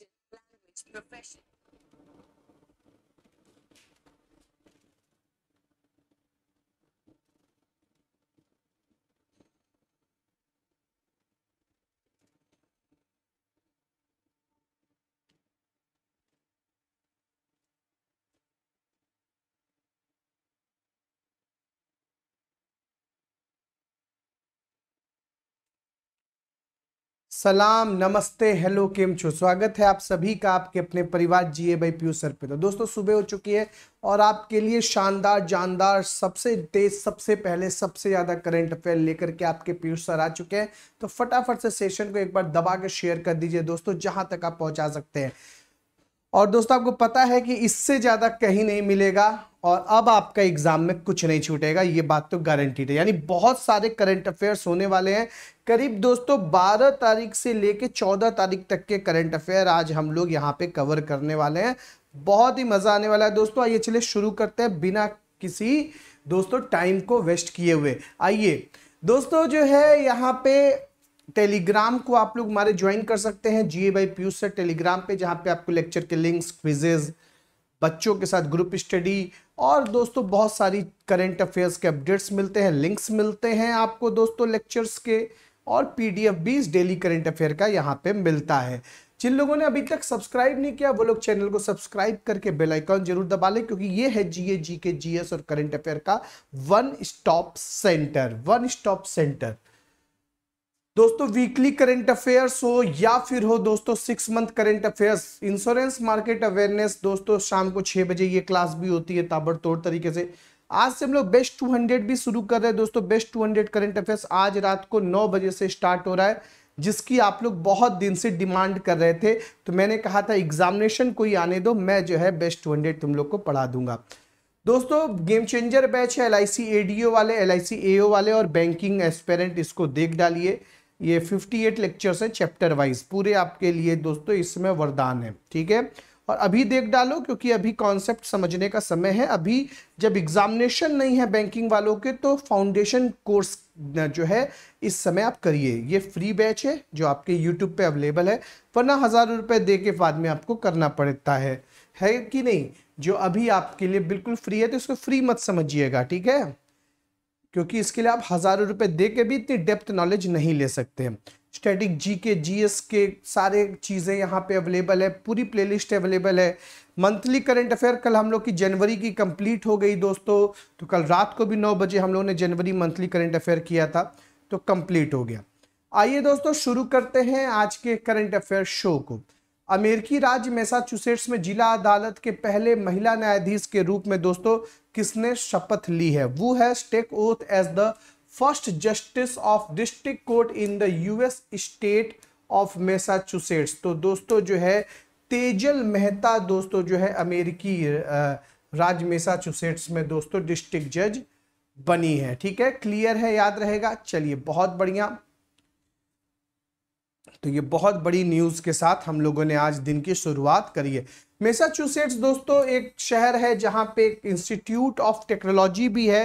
language profession सलाम नमस्ते hello केम छो स्वागत है आप सभी का आपके अपने परिवार जीए बाई पीयू सर पे तो दोस्तों सुबह हो चुकी है और आपके लिए शानदार जानदार सबसे तेज सबसे पहले सबसे ज़्यादा करंट अफेयर लेकर के आपके पीयूष सर आ चुके हैं तो फटाफट से सेशन को एक बार दबा के शेयर कर दीजिए दोस्तों जहां तक आप पहुंचा सकते हैं और दोस्तों आपको पता है कि इससे ज़्यादा कहीं नहीं मिलेगा और अब आपका एग्ज़ाम में कुछ नहीं छूटेगा ये बात तो गारंटीड है यानी बहुत सारे करंट अफेयर्स होने वाले हैं करीब दोस्तों 12 तारीख से लेके 14 तारीख तक के करंट अफेयर आज हम लोग यहाँ पे कवर करने वाले हैं बहुत ही मज़ा आने वाला है दोस्तों आइए चले शुरू करते हैं बिना किसी दोस्तों टाइम को वेस्ट किए हुए आइए दोस्तों जो है यहाँ पे टेलीग्राम को आप लोग हमारे ज्वाइन कर सकते हैं G A by Piyush sir Telegram पे जहाँ पे आपको लेक्चर के लिंक्स क्विजेज बच्चों के साथ ग्रुप स्टडी और दोस्तों बहुत सारी करेंट अफेयर्स के अपडेट्स मिलते हैं लिंक्स मिलते हैं आपको दोस्तों लेक्चर्स के और पीडीएफ भी बीस डेली करेंट अफेयर का यहाँ पे मिलता है जिन लोगों ने अभी तक सब्सक्राइब नहीं किया वो लोग चैनल को सब्सक्राइब करके बेल आइकॉन जरूर दबा लें क्योंकि ये है जीए जीके जीएस और करंट अफेयर का one stop centre one stop centre दोस्तों वीकली करंट अफेयर्स हो या फिर हो दोस्तों six month current affairs insurance market awareness दोस्तों शाम को छह बजे ये क्लास भी होती है ताबड़तोड़ तरीके से आज से हम लोग बेस्ट टू हंड्रेड भी शुरू कर रहे हैं दोस्तों best two hundred current affairs आज रात को नौ बजे से स्टार्ट हो रहा है जिसकी आप लोग बहुत दिन से डिमांड कर रहे थे तो मैंने कहा था एग्जामिनेशन कोई आने दो मैं जो है बेस्ट टू हंड्रेड तुम लोग को पढ़ा दूंगा दोस्तों गेम चेंजर बैच है एल आई सी वाले एल आई वाले और बैंकिंग एस्पेरेंट इसको देख डालिए ये 58 लेक्चर्स है चैप्टर वाइज पूरे आपके लिए दोस्तों इसमें वरदान है ठीक है और अभी देख डालो क्योंकि अभी कॉन्सेप्ट समझने का समय है अभी जब एग्जामिनेशन नहीं है बैंकिंग वालों के तो फाउंडेशन कोर्स जो है इस समय आप करिए ये फ्री बैच है जो आपके यूट्यूब पे अवेलेबल है वरना हज़ार रुपये दे के बाद में आपको करना पड़ता है है कि नहीं जो अभी आपके लिए बिल्कुल फ्री है तो इसको फ्री मत समझिएगा ठीक है क्योंकि इसके लिए आप हज़ारों रुपए दे के भी इतनी डेप्थ नॉलेज नहीं ले सकते स्टैटिक जी के जी एस के सारे चीज़ें यहाँ पे अवेलेबल है पूरी प्लेलिस्ट अवेलेबल है मंथली करंट अफेयर कल हम लोग की जनवरी की कंप्लीट हो गई दोस्तों तो कल रात को भी नौ बजे हम लोगों ने जनवरी मंथली करंट अफेयर किया था तो कंप्लीट हो गया आइए दोस्तों शुरू करते हैं आज के करंट अफेयर शो को अमेरिकी राज्य मैसाचुसेट्स में जिला अदालत के पहले महिला न्यायाधीश के रूप में दोस्तों किसने शपथ ली है वो है take oath as the first justice of district court in the US state of Massachusetts तो दोस्तों जो है तेजल मेहता दोस्तों जो है अमेरिकी राज्य मैसाचुसेट्स में दोस्तों डिस्ट्रिक्ट जज बनी है ठीक है क्लियर है याद रहेगा चलिए बहुत बढ़िया तो ये बहुत बड़ी न्यूज़ के साथ हम लोगों ने आज दिन की शुरुआत करी है मेसाचुसेट्स दोस्तों एक शहर है जहाँ पे एक इंस्टीट्यूट ऑफ टेक्नोलॉजी भी है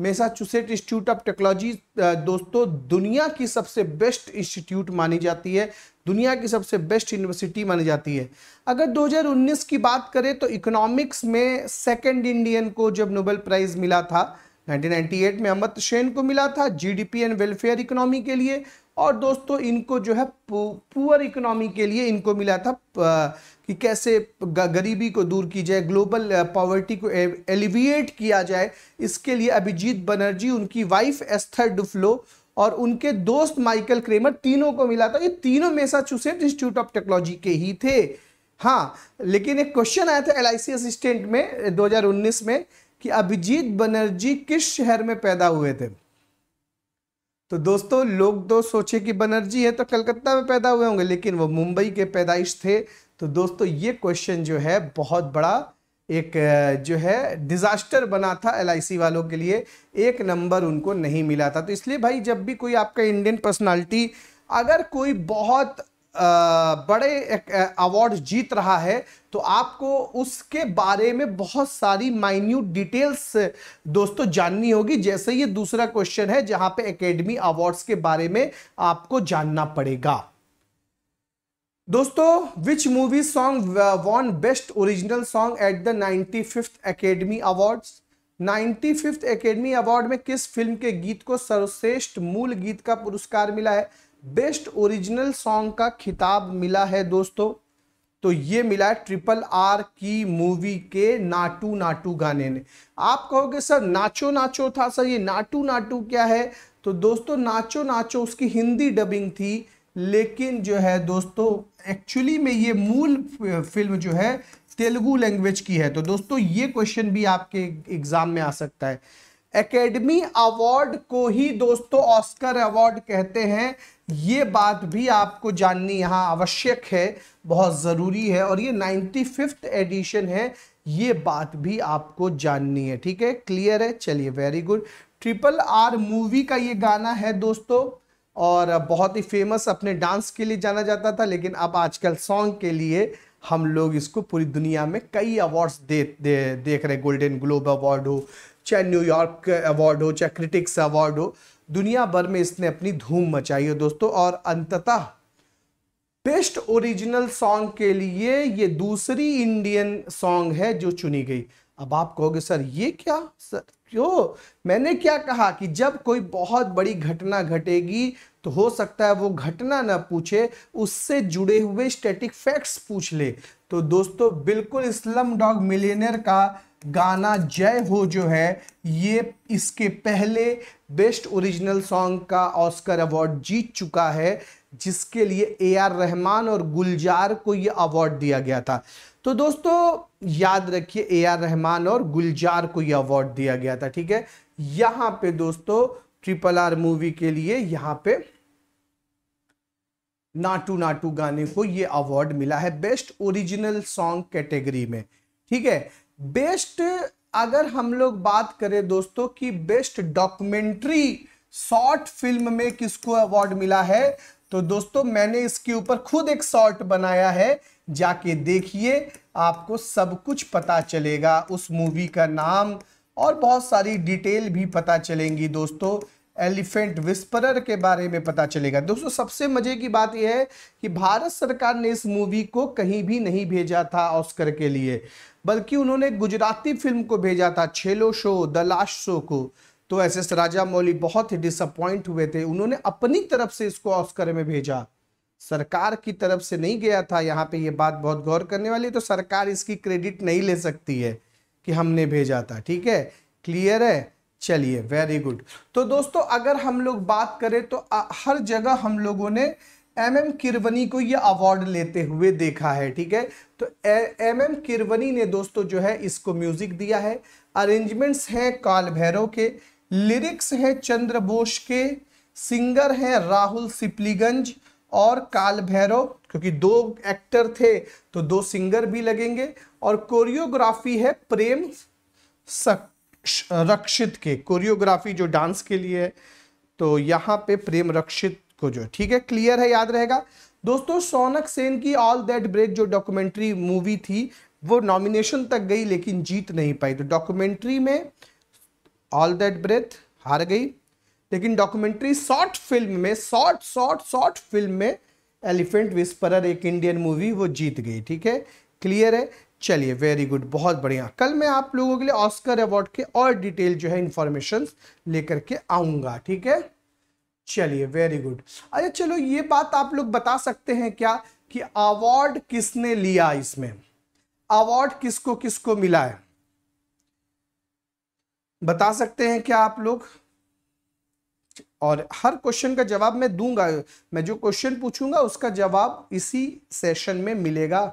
मेसाचुसेट इंस्टीट्यूट ऑफ टेक्नोलॉजी दोस्तों दुनिया की सबसे बेस्ट इंस्टीट्यूट मानी जाती है दुनिया की सबसे बेस्ट यूनिवर्सिटी मानी जाती है अगर 2019 की बात करें तो इकोनॉमिक्स में सेकंड इंडियन को जब नोबेल प्राइज़ मिला था 1998 में अहमद सेन को मिला था जीडीपी एंड वेलफेयर इकोनॉमी के लिए और दोस्तों इनको जो है पुअर इकोनॉमी के लिए इनको मिला था कि कैसे गरीबी को दूर की जाए ग्लोबल पॉवर्टी को एलिविएट किया जाए इसके लिए अभिजीत बनर्जी उनकी वाइफ एस्थर डुफ्लो और उनके दोस्त माइकल क्रेमर तीनों को मिला था ये तीनों मेसाचुसेट इंस्टीट्यूट ऑफ टेक्नोलॉजी के ही थे हाँ लेकिन एक क्वेश्चन आया था एल असिस्टेंट में दो में कि अभिजीत बनर्जी किस शहर में पैदा हुए थे तो दोस्तों लोग दो तो सोचे कि बनर्जी है तो कलकत्ता में पैदा हुए होंगे लेकिन वो मुंबई के पैदाइश थे तो दोस्तों ये क्वेश्चन जो है बहुत बड़ा एक जो है डिज़ास्टर बना था एल वालों के लिए एक नंबर उनको नहीं मिला था तो इसलिए भाई जब भी कोई आपका इंडियन पर्सनालिटी अगर कोई बहुत बड़े अवार्ड जीत रहा है तो आपको उसके बारे में बहुत सारी माइन्यूट डिटेल्स दोस्तों जाननी होगी जैसे ये दूसरा क्वेश्चन है जहां पे एकेडमी अवार्ड्स के बारे में आपको जानना पड़ेगा दोस्तों which movie song won best original song at the ninety fifth academy awards ninety fifth academy award में किस फिल्म के गीत को सर्वश्रेष्ठ मूल गीत का पुरस्कार मिला है बेस्ट ओरिजिनल सॉन्ग का खिताब मिला है दोस्तों तो ये मिला है ट्रिपल आर की मूवी के नाटू नाटू गाने ने आप कहोगे सर नाचो नाचो था सर ये नाटू नाटू क्या है तो दोस्तों नाचो नाचो उसकी हिंदी डबिंग थी लेकिन जो है दोस्तों एक्चुअली में ये मूल फिल्म जो है तेलुगु लैंग्वेज की है तो दोस्तों ये क्वेश्चन भी आपके एग्जाम में आ सकता है एकेडमी अवार्ड को ही दोस्तों ऑस्कर अवार्ड कहते हैं ये बात भी आपको जाननी यहाँ आवश्यक है बहुत ज़रूरी है और ये नाइन्टी फिफ्थ एडिशन है ये बात भी आपको जाननी है ठीक है क्लियर है चलिए very good triple R movie का ये गाना है दोस्तों और बहुत ही फेमस अपने डांस के लिए जाना जाता था लेकिन अब आजकल सॉन्ग के लिए हम लोग इसको पूरी दुनिया में कई अवार्ड्स दे, दे देख रहे गोल्डन ग्लोब अवार्ड हो चाहे न्यूयॉर्क अवार्ड हो चाहे क्रिटिक्स अवार्ड हो दुनिया भर में इसने अपनी धूम मचाई है दोस्तों और अंततः बेस्ट ओरिजिनल सॉन्ग के लिए ये दूसरी इंडियन सॉन्ग है जो चुनी गई अब आप कहोगे सर ये क्या सर क्यों मैंने क्या कहा कि जब कोई बहुत बड़ी घटना घटेगी तो हो सकता है वो घटना ना पूछे उससे जुड़े हुए स्टैटिक फैक्ट्स पूछ ले तो दोस्तों बिल्कुल स्लम डॉग मिलियनर का गाना जय हो जो है ये इसके पहले बेस्ट ओरिजिनल सॉन्ग का ऑस्कर अवार्ड जीत चुका है जिसके लिए ए आर रहमान और गुलजार को ये अवार्ड दिया गया था तो दोस्तों याद रखिए ए आर रहमान और गुलजार को ये अवार्ड दिया गया था ठीक है यहाँ पे दोस्तों ट्रिपल आर मूवी के लिए यहाँ पे नाटू नाटू गाने को ये अवार्ड मिला है बेस्ट ओरिजिनल सॉन्ग कैटेगरी में ठीक है बेस्ट अगर हम लोग बात करें दोस्तों कि बेस्ट डॉक्यूमेंट्री शॉर्ट फिल्म में किसको अवार्ड मिला है तो दोस्तों मैंने इसके ऊपर खुद एक शॉर्ट बनाया है जाके देखिए आपको सब कुछ पता चलेगा उस मूवी का नाम और बहुत सारी डिटेल भी पता चलेंगी दोस्तों एलिफेंट विस्परर के बारे में पता चलेगा दोस्तों सबसे मजे की बात यह है कि भारत सरकार ने इस मूवी को कहीं भी नहीं भेजा था ऑस्कर के लिए बल्कि उन्होंने गुजराती फिल्म को भेजा था Chhello show the last show को तो एस एस राजा मौली बहुत ही डिसअपॉइंट हुए थे उन्होंने अपनी तरफ से इसको ऑस्कर में भेजा सरकार की तरफ से नहीं गया था यहाँ पे ये बात बहुत गौर करने वाली तो सरकार इसकी क्रेडिट नहीं ले सकती है कि हमने भेजा था ठीक है क्लियर है चलिए वेरी गुड तो दोस्तों अगर हम लोग बात करें तो हर जगह हम लोगों ने एम एम किरवनी को ये अवार्ड लेते हुए देखा है ठीक है तो एम एम किरवनी ने दोस्तों जो है इसको म्यूजिक दिया है अरेंजमेंट्स हैं काल भैरव के लिरिक्स हैं चंद्र बोस के सिंगर हैं राहुल सिपलीगंज और काल भैरव क्योंकि दो एक्टर थे तो दो सिंगर भी लगेंगे और कोरियोग्राफी है प्रेम सक रक्षित के कोरियोग्राफी जो डांस के लिए है तो यहाँ पे प्रेम रक्षित को जो ठीक है क्लियर है याद रहेगा दोस्तों सोनक सेन की ऑल दैट ब्रेक जो डॉक्यूमेंट्री मूवी थी वो नॉमिनेशन तक गई लेकिन जीत नहीं पाई तो डॉक्यूमेंट्री में ऑल दैट ब्रेथ हार गई लेकिन डॉक्यूमेंट्री शॉर्ट फिल्म में शॉर्ट शॉर्ट शॉर्ट फिल्म में एलिफेंट विस्परर एक इंडियन मूवी वो जीत गई ठीक है क्लियर है चलिए वेरी गुड बहुत बढ़िया कल मैं आप लोगों के लिए ऑस्कर अवार्ड के और डिटेल जो है इंफॉर्मेशन लेकर के आऊंगा ठीक है चलिए वेरी गुड अरे चलो ये बात आप लोग बता सकते हैं क्या कि अवार्ड किसने लिया इसमें अवार्ड किसको किसको मिला है बता सकते हैं क्या आप लोग और हर क्वेश्चन का जवाब मैं दूंगा मैं जो क्वेश्चन पूछूंगा उसका जवाब इसी सेशन में मिलेगा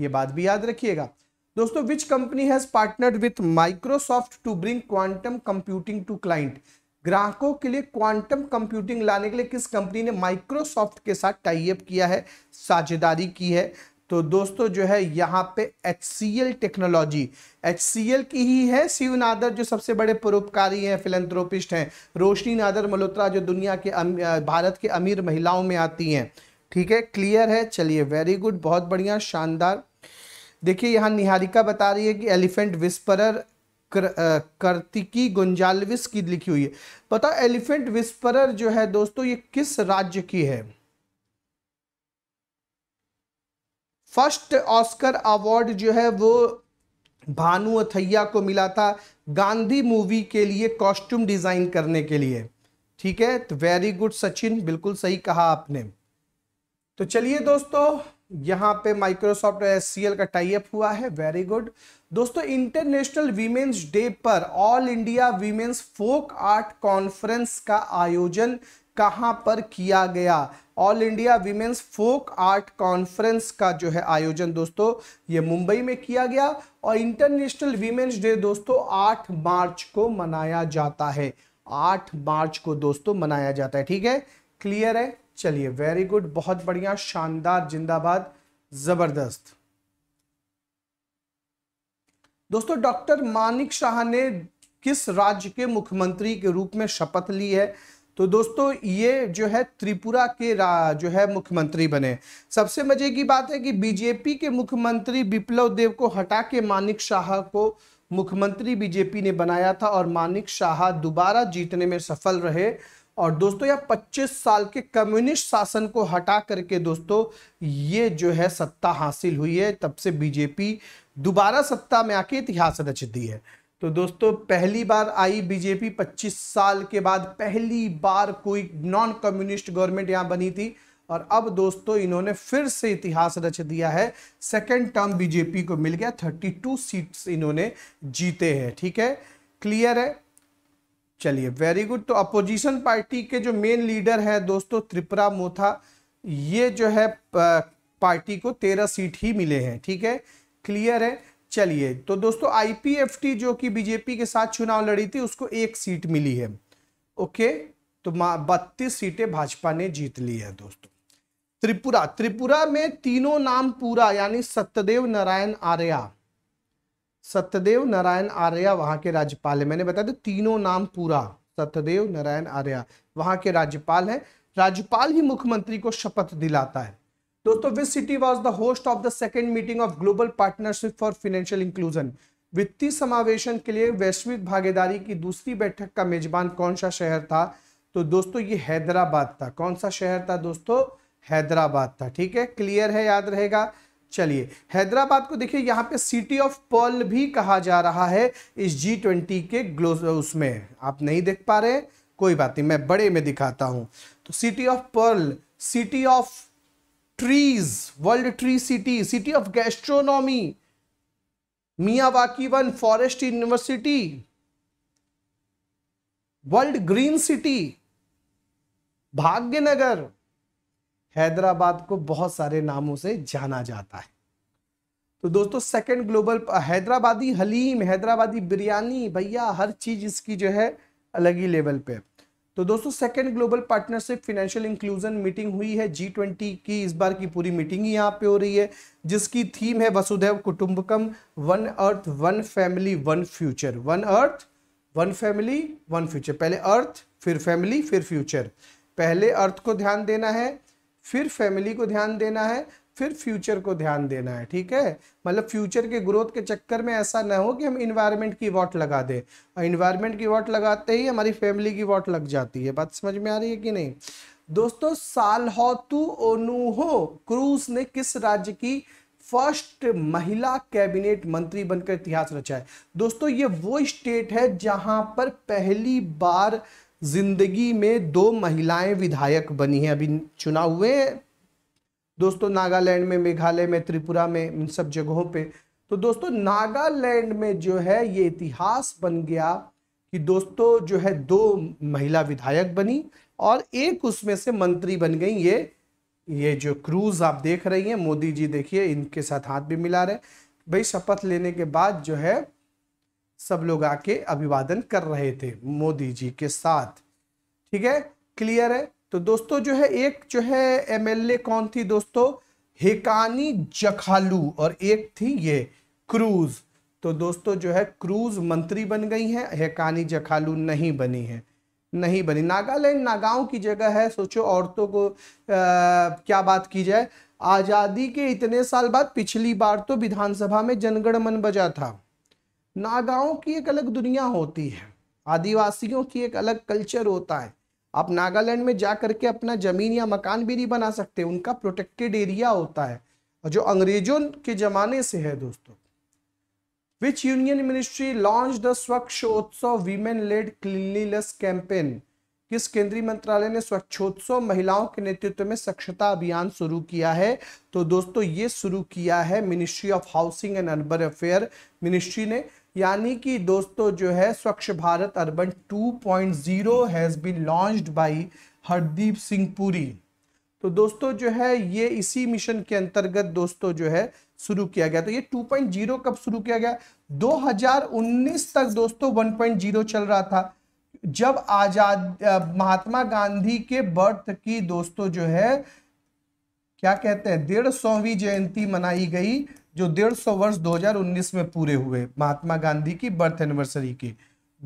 ये बात भी याद रखिएगा दोस्तों which company has partnered with Microsoft to bring quantum computing to client ग्राहकों के लिए क्वांटम कंप्यूटिंग लाने के लिए किस कंपनी ने माइक्रोसॉफ्ट के साथ टाइप किया है साझेदारी की है तो दोस्तों जो है यहाँ पे एच टेक्नोलॉजी एच की ही है शिव नादर जो सबसे बड़े परोपकारी हैं फिलेंथ्रोपिस्ट हैं रोशनी नादर मल्होत्रा जो दुनिया के भारत के अमीर महिलाओं में आती हैं ठीक है क्लियर है चलिए वेरी गुड बहुत बढ़िया शानदार देखिए यहाँ निहारिका बता रही है कि एलिफेंट विस्परर कर, कर्तिकी गुंजालविस की लिखी हुई है पता एलिफेंट विस्परर जो है दोस्तों ये किस राज्य की है फर्स्ट ऑस्कर अवार्ड जो है वो भानु अथैया को मिला था गांधी मूवी के लिए कॉस्ट्यूम डिज़ाइन करने के लिए ठीक है तो वेरी गुड सचिन बिल्कुल सही कहा आपने तो चलिए दोस्तों यहाँ पे माइक्रोसॉफ्ट एस का टाइप हुआ है वेरी गुड दोस्तों इंटरनेशनल वीमेन्स डे पर all India women's folk art conference का आयोजन कहाँ पर किया गया all India women's folk art conference का जो है आयोजन दोस्तों ये मुंबई में किया गया और इंटरनेशनल वीमेन्स डे दोस्तों 8 मार्च को मनाया जाता है 8 मार्च को दोस्तों मनाया जाता है ठीक है क्लियर है चलिए वेरी गुड बहुत बढ़िया शानदार जिंदाबाद जबरदस्त दोस्तों डॉक्टर मानिक शाह ने किस राज्य के मुख्यमंत्री के रूप में शपथ ली है तो दोस्तों ये जो है त्रिपुरा के जो है मुख्यमंत्री बने सबसे मजे की बात है कि बीजेपी के मुख्यमंत्री बिप्लव देव को हटा के मानिक शाह को मुख्यमंत्री बीजेपी ने बनाया था और मानिक शाह दोबारा जीतने में सफल रहे और दोस्तों यह 25 साल के कम्युनिस्ट शासन को हटा करके दोस्तों ये जो है सत्ता हासिल हुई है तब से बीजेपी दोबारा सत्ता में आके इतिहास रच दी है तो दोस्तों पहली बार आई बीजेपी 25 साल के बाद पहली बार कोई नॉन कम्युनिस्ट गवर्नमेंट यहाँ बनी थी और अब दोस्तों इन्होंने फिर से इतिहास रच दिया है सेकेंड टर्म बीजेपी को मिल गया थर्टी सीट्स इन्होंने जीते हैं ठीक है क्लियर है चलिए वेरी गुड तो अपोजिशन पार्टी के जो मेन लीडर है दोस्तों त्रिपुरा मोथा ये जो है पार्टी को तेरह सीट ही मिले हैं ठीक है क्लियर है चलिए तो दोस्तों आईपीएफटी जो कि बीजेपी के साथ चुनाव लड़ी थी उसको एक सीट मिली है ओके तो बत्तीस सीटें भाजपा ने जीत ली है दोस्तों त्रिपुरा त्रिपुरा में तीनों नाम पूरा यानी सत्यदेव नारायण आर्या सत्यदेव नारायण आर्या वहां के राज्यपाल है मैंने बताया था तीनों नाम पूरा सत्यदेव नारायण आर्या वहां के राज्यपाल है राज्यपाल ही मुख्यमंत्री को शपथ दिलाता है दोस्तों this city was the host of the second meeting of global partnership for financial inclusion वित्तीय समावेशन के लिए वैश्विक भागीदारी की दूसरी बैठक का मेजबान कौन सा शहर था तो दोस्तों ये हैदराबाद था कौन सा शहर था दोस्तों हैदराबाद था ठीक है क्लियर है याद रहेगा चलिए हैदराबाद को देखिए यहाँ पे सिटी ऑफ पर्ल भी कहा जा रहा है इस जी ट्वेंटी के ग्लो उसमें आप नहीं देख पा रहे कोई बात नहीं मैं बड़े में दिखाता हूँ तो city of pearl city of trees world tree city city of gastronomy Miyawaki वन forest university world green city Bhagyanagar Hyderabad को बहुत सारे नामों से जाना जाता है तो दोस्तों सेकंड ग्लोबल हैदराबादी हलीम हैदराबादी बिरयानी भैया हर चीज़ इसकी जो है अलग ही लेवल पे तो दोस्तों second global partnership financial inclusion meeting हुई है जी ट्वेंटी की इस बार की पूरी मीटिंग ही यहाँ पे हो रही है जिसकी थीम है Vasudhaiva Kutumbakam one earth one family one future one earth one family one future पहले अर्थ फिर फैमिली फिर फ्यूचर पहले अर्थ को ध्यान देना है फिर फैमिली को ध्यान देना है फिर फ्यूचर को ध्यान देना है ठीक है मतलब फ्यूचर के ग्रोथ के चक्कर में ऐसा ना हो कि हम इन्वायरमेंट की वॉट लगा दें और इन्वायरमेंट की वॉट लगाते ही हमारी फैमिली की वॉट लग जाती है बात समझ में आ रही है कि नहीं दोस्तों सालहौतु ओनूहो क्रूज ने किस राज्य की फर्स्ट महिला कैबिनेट मंत्री बनकर इतिहास रचा है दोस्तों ये वो स्टेट है जहां पर पहली बार जिंदगी में दो महिलाएं विधायक बनी हैं अभी चुनाव हुए हैं दोस्तों नागालैंड में मेघालय में त्रिपुरा में इन सब जगहों पे तो दोस्तों नागालैंड में जो है ये इतिहास बन गया कि दोस्तों जो है दो महिला विधायक बनी और एक उसमें से मंत्री बन गई ये ये जो क्रूज आप देख रही हैं मोदी जी देखिए इनके साथ हाथ भी मिला रहे भाई शपथ लेने के बाद जो है सब लोग आके अभिवादन कर रहे थे मोदी जी के साथ ठीक है क्लियर है तो दोस्तों जो है एक जो है एमएलए कौन थी दोस्तों हेकानी जखालू और एक थी ये क्रूज तो दोस्तों जो है क्रूज मंत्री बन गई हैं हेकानी जखालू नहीं बनी है नहीं बनी नागालैंड नागांव की जगह है सोचो औरतों को आ, क्या बात की जाए आज़ादी के इतने साल बाद पिछली बार तो विधानसभा में जनगणमन बजा था नागाओं की एक अलग दुनिया होती है आदिवासियों की एक अलग कल्चर होता है आप नागालैंड में जा करके अपना जमीन या मकान भी नहीं बना सकते उनका प्रोटेक्टेड एरिया होता है जो अंग्रेजों के जमाने से है दोस्तों which union ministry launch the Swachhotsav women led cleanliness campaign किस केंद्रीय मंत्रालय ने स्वच्छोत्सव महिलाओं के नेतृत्व में स्वच्छता अभियान शुरू किया है तो दोस्तों ये शुरू किया है ministry of housing and urban affair ministry ने यानी कि दोस्तों जो है Swachh Bharat urban 2.0 has been launch by Hardeep Singh Puri तो दोस्तों जो है ये इसी मिशन के अंतर्गत दोस्तों जो है शुरू किया गया तो ये 2.0 कब शुरू किया गया 2019 तक दोस्तों 1.0 चल रहा था जब आजाद महात्मा गांधी के बर्थ की दोस्तों जो है क्या कहते हैं डेढ़ सौवीं जयंती मनाई गई जो डेढ़ सौ वर्ष 2019 में पूरे हुए महात्मा गांधी की बर्थ एनिवर्सरी के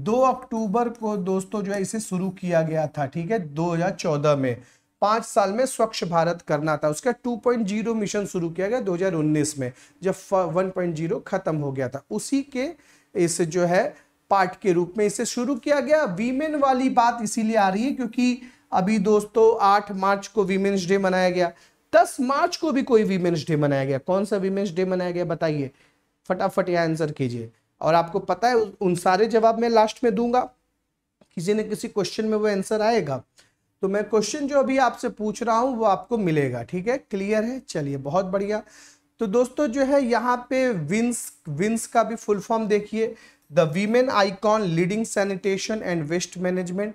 दो अक्टूबर को दोस्तों जो है इसे शुरू किया गया था ठीक है 2014 में पांच साल में स्वच्छ भारत करना था उसका 2.0 मिशन शुरू किया गया 2019 में जब 1.0 खत्म हो गया था उसी के इस जो है पार्ट के रूप में इसे शुरू किया गया वीमेन वाली बात इसीलिए आ रही है क्योंकि अभी दोस्तों 8 मार्च को वीमेन्स डे मनाया गया दस मार्च को भी कोई वीमेंस डे मनाया गया कौन सा वीमेंस डे मनाया गया बताइए फटाफट यह आंसर कीजिए और आपको पता है उन सारे जवाब मैं लास्ट में दूंगा किसी न किसी क्वेश्चन में वो आंसर आएगा तो मैं क्वेश्चन जो अभी आपसे पूछ रहा हूँ वो आपको मिलेगा ठीक है क्लियर है चलिए बहुत बढ़िया तो दोस्तों जो है यहाँ पे विंस विंस का भी फुल फॉर्म देखिए the women icon leading sanitation and waste management